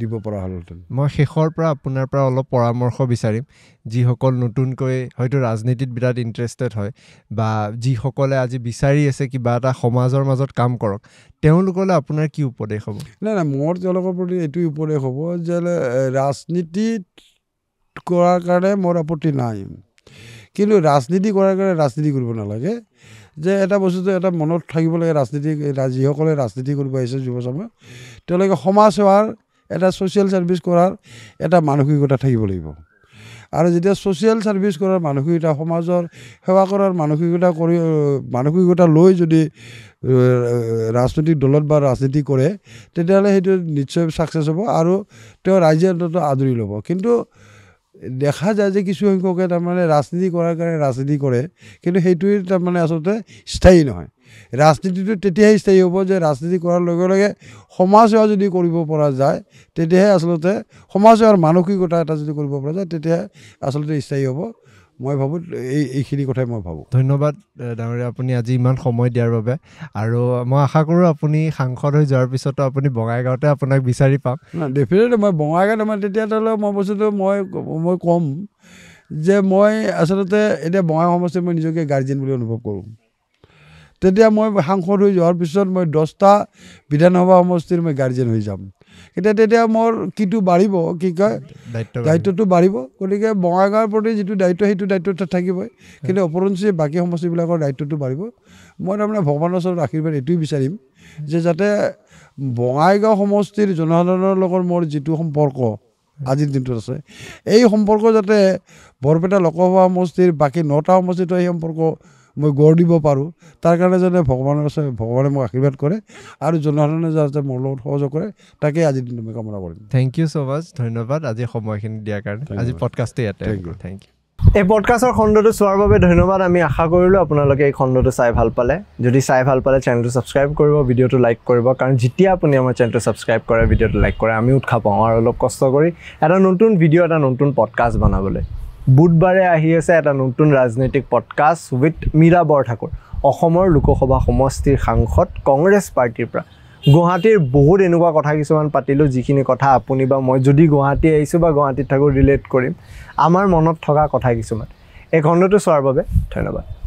দিব পৰা হ'লহেঁতেন মই শেষৰ পৰা আপোনাৰ পৰা অলপ পৰামৰ্শ বিচাৰিম যিসকল নতুনকৈ হয়তো ৰাজনীতিত বিৰাট ইণ্টাৰেষ্টেড হয় বা যিসকলে আজি বিচাৰি আছে কিবা এটা সমাজৰ মাজত কাম কৰক তেওঁলোকলৈ আপোনাৰ কি উপদেশ হ'ব নাই নাই মোৰ তেওঁলোকৰ প্ৰতি এইটোৱেই উপদেশ হ'ব যে ৰাজনীতিত কৰাৰ কাৰণে মোৰ আপত্তি নাই কিন্তু ৰাজনীতি কৰাৰ কাৰণে ৰাজনীতি কৰিব নালাগে যে এটা বস্তুটো এটা মনত থাকিব লাগে ৰাজনীতি যিসকলে ৰাজনীতি কৰিব আহিছে যুৱচামে তেওঁলোকে সমাজ সেৱাৰ এটা ছ'চিয়েল ছাৰ্ভিচ কৰাৰ এটা মানসিকতা থাকিব লাগিব আৰু যেতিয়া ছ'চিয়েল ছাৰ্ভিচ কৰাৰ মানসিকতা সমাজৰ সেৱা কৰাৰ মানসিকতা কৰি মানসিকতা লৈ যদি ৰাজনৈতিক দলত বা ৰাজনীতি কৰে তেতিয়াহ'লে সেইটো নিশ্চয় ছাকচেছ হ'ব আৰু তেওঁ ৰাইজে অন্তত আদৰি ল'ব কিন্তু দেখা যায় যে কিছু সংখ্যকে তাৰমানে ৰাজনীতি কৰাৰ কাৰণে ৰাজনীতি কৰে কিন্তু সেইটোৱে তাৰমানে আচলতে স্থায়ী নহয় ৰাজনীতিটো তেতিয়াহে স্থায়ী হ'ব যে ৰাজনীতি কৰাৰ লগে লগে সমাজসেৱা যদি কৰিব পৰা যায় তেতিয়াহে আচলতে সমাজসেৱাৰ মানসিকতা এটা যদি কৰিব পৰা যায় তেতিয়াহে আচলতে স্থায়ী হ'ব মই ভাবোঁ এই এইখিনি কথাই মই ভাবোঁ ধন্যবাদ ডাঙৰীয়া আপুনি আজি ইমান সময় দিয়াৰ বাবে আৰু মই আশা কৰোঁ আপুনি সাংসদ হৈ যোৱাৰ পিছতো আপুনি বঙাইগাঁৱতে আপোনাক বিচাৰি পাম ডেফিনেটলি মই বঙাইগাঁৱত আমাৰ তেতিয়া ধৰি লওক মই বস্তুটো মই মই ক'ম যে মই আচলতে এতিয়া বঙাইগাঁও সমষ্টিত মই নিজকে গাৰ্জেন বুলি অনুভৱ কৰোঁ তেতিয়া মই সাংসদ হৈ যোৱাৰ পিছত মই দহটা বিধানসভা সমষ্টিৰ মই গাৰ্জেন হৈ যাম এতিয়া তেতিয়া মোৰ কিটো বাঢ়িব কি কয় দায়িত্বটো বাঢ়িব গতিকে বঙাইগাঁৱৰ প্ৰতি যিটো দায়িত্ব সেইটো দায়িত্ব তাত থাকিবই কিন্তু অপৰঞ্চি বাকী সমষ্টিবিলাকৰ দায়িত্বটো বাঢ়িব মই তাৰমানে ভগৱানৰ ওচৰত আশীৰ্বাদ এইটোৱেই বিচাৰিম যে যাতে বঙাইগাঁও সমষ্টিৰ জনসাধাৰণৰ লগত মোৰ যিটো সম্পৰ্ক আজিৰ দিনটোত আছে এই সম্পৰ্ক যাতে বৰপেটা লোকসভা সমষ্টিৰ বাকী নটা সমষ্টিত এই সম্পৰ্ক মই গঢ় দিব পাৰোঁ তাৰ কাৰণে যাতে ভগৱানৰ ওচৰত ভগৱানে মোক আশীৰ্বাদ কৰে আৰু জনসাধাৰণে যাতে মোৰ লগত সহযোগ কৰে তাকে আজি দিনটো মই কামনা কৰিম থেংক ইউ ছ' মাছ ধন্যবাদ আজি সময়খিনি দিয়াৰ কাৰণে আজি পডকাষ্টটো ইয়াতে থেংক ইউ থেংক ইউ এই পডকাষ্টৰ খণ্ডটো চোৱাৰ বাবে ধন্যবাদ আমি আশা কৰিলোঁ আপোনালোকে এই খণ্ডটো চাই ভাল পালে যদি চাই ভাল পালে চেনেলটো ছাবস্ক্ৰাইব কৰিব ভিডিঅ'টো লাইক কৰিব কাৰণ যেতিয়া আপুনি আমাৰ চেনেলটো ছাবস্ক্ৰাইব কৰে ভিডিঅ'টো লাইক কৰে আমি উৎসাহ পাওঁ আৰু অলপ কষ্ট কৰি এটা নতুন ভিডিঅ' এটা নতুন পডকাষ্ট বনাবলৈ বুধবাৰে আহি আছে এটা নতুন ৰাজনৈতিক পডকাষ্ট উইথ মীৰা বৰঠাকুৰ অসমৰ লোকসভা সমষ্টিৰ সাংসদ কংগ্ৰেছ পাৰ্টীৰ পৰা গুৱাহাটীৰ বহুত এনেকুৱা কথা কিছুমান পাতিলোঁ যিখিনি কথা আপুনি বা মই যদি গুৱাহাটী আহিছোঁ বা গুৱাহাটীত থাকোঁ ৰিলেট কৰিম আমাৰ মনত থকা কথা কিছুমান এই খণ্ডটো চোৱাৰ বাবে ধন্যবাদ